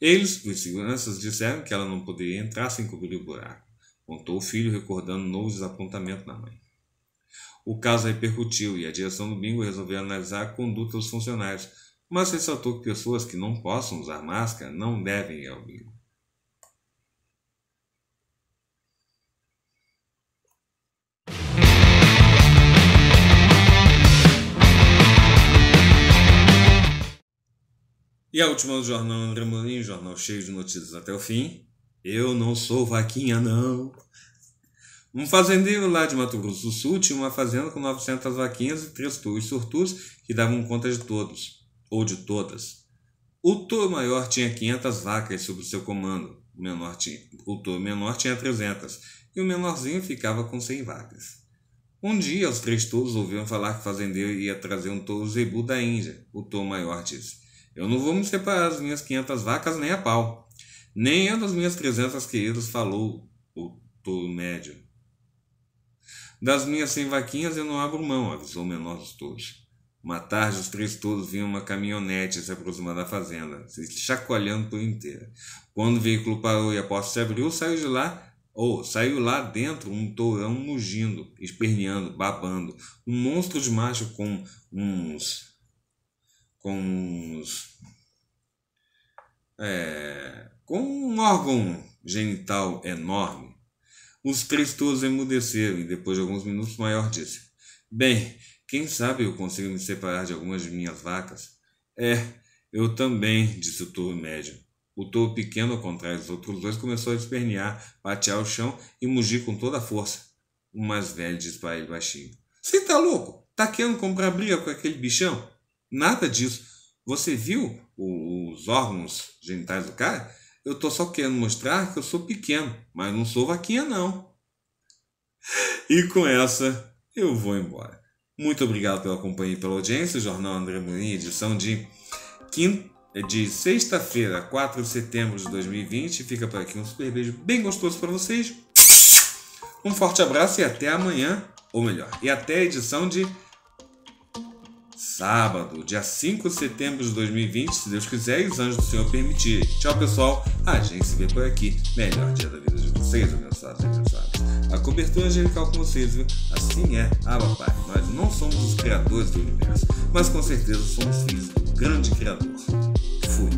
Eles, os seguranças, disseram que ela não poderia entrar sem cobrir o buraco, contou o filho, recordando um novo desapontamento na mãe. O caso repercutiu e a direção do bingo resolveu analisar a conduta dos funcionários, mas ressaltou que pessoas que não possam usar máscara não devem ir ao bingo. E a última do Jornal André Molinho, jornal cheio de notícias até o fim. Eu não sou vaquinha, não. Um fazendeiro lá de Mato Grosso do Sul tinha uma fazenda com 900 vaquinhas e três touros sortus que davam conta de todos, ou de todas. O touro maior tinha 500 vacas sob seu comando, o, menor tinha, o touro menor tinha 300 e o menorzinho ficava com 100 vacas. Um dia, os três touros ouviram falar que o fazendeiro ia trazer um touro zebu da Índia. O touro maior disse: eu não vou me separar das minhas 500 vacas nem a pau. Nem eu das minhas 300 queridas, falou o touro médio. Das minhas 100 vaquinhas eu não abro mão, avisou o menor dos touros. Uma tarde, os três touros vinham uma caminhonete se aproximando da fazenda, se chacoalhando por inteira. Quando o veículo parou e a porta se abriu, saiu de lá ou oh, saiu lá dentro um tourão mugindo, esperneando, babando, um monstro de macho com uns com os, é, com um órgão genital enorme. Os três todos emudeceram e depois de alguns minutos o Maior disse: Bem, quem sabe eu consigo me separar de algumas de minhas vacas? É, eu também, disse o touro médio. O touro pequeno, ao contrário dos outros dois, começou a espernear, patear o chão e mugir com toda a força. O mais velho disse para ele baixinho: Você tá louco? Tá querendo comprar briga com aquele bichão? Nada disso. Você viu os órgãos genitais do cara? Eu estou só querendo mostrar que eu sou pequeno, mas não sou vaquinha, não. E com essa, eu vou embora. Muito obrigado pela companhia e pela audiência. O Jornal André Mourinho, edição de, quinta, é de sexta-feira, 4 de setembro de 2020. Fica por aqui um super beijo bem gostoso para vocês. Um forte abraço e até amanhã, ou melhor, e até a edição de sábado, dia 5 de setembro de 2020, se Deus quiser e os anjos do Senhor permitirem. Tchau, pessoal. A gente se vê por aqui. Melhor dia da vida de vocês, abençoados e abençoados. A cobertura angelical com vocês, viu? Assim é, ah, papai. Nós não somos os criadores do universo, mas com certeza somos filhos do grande criador. Fui.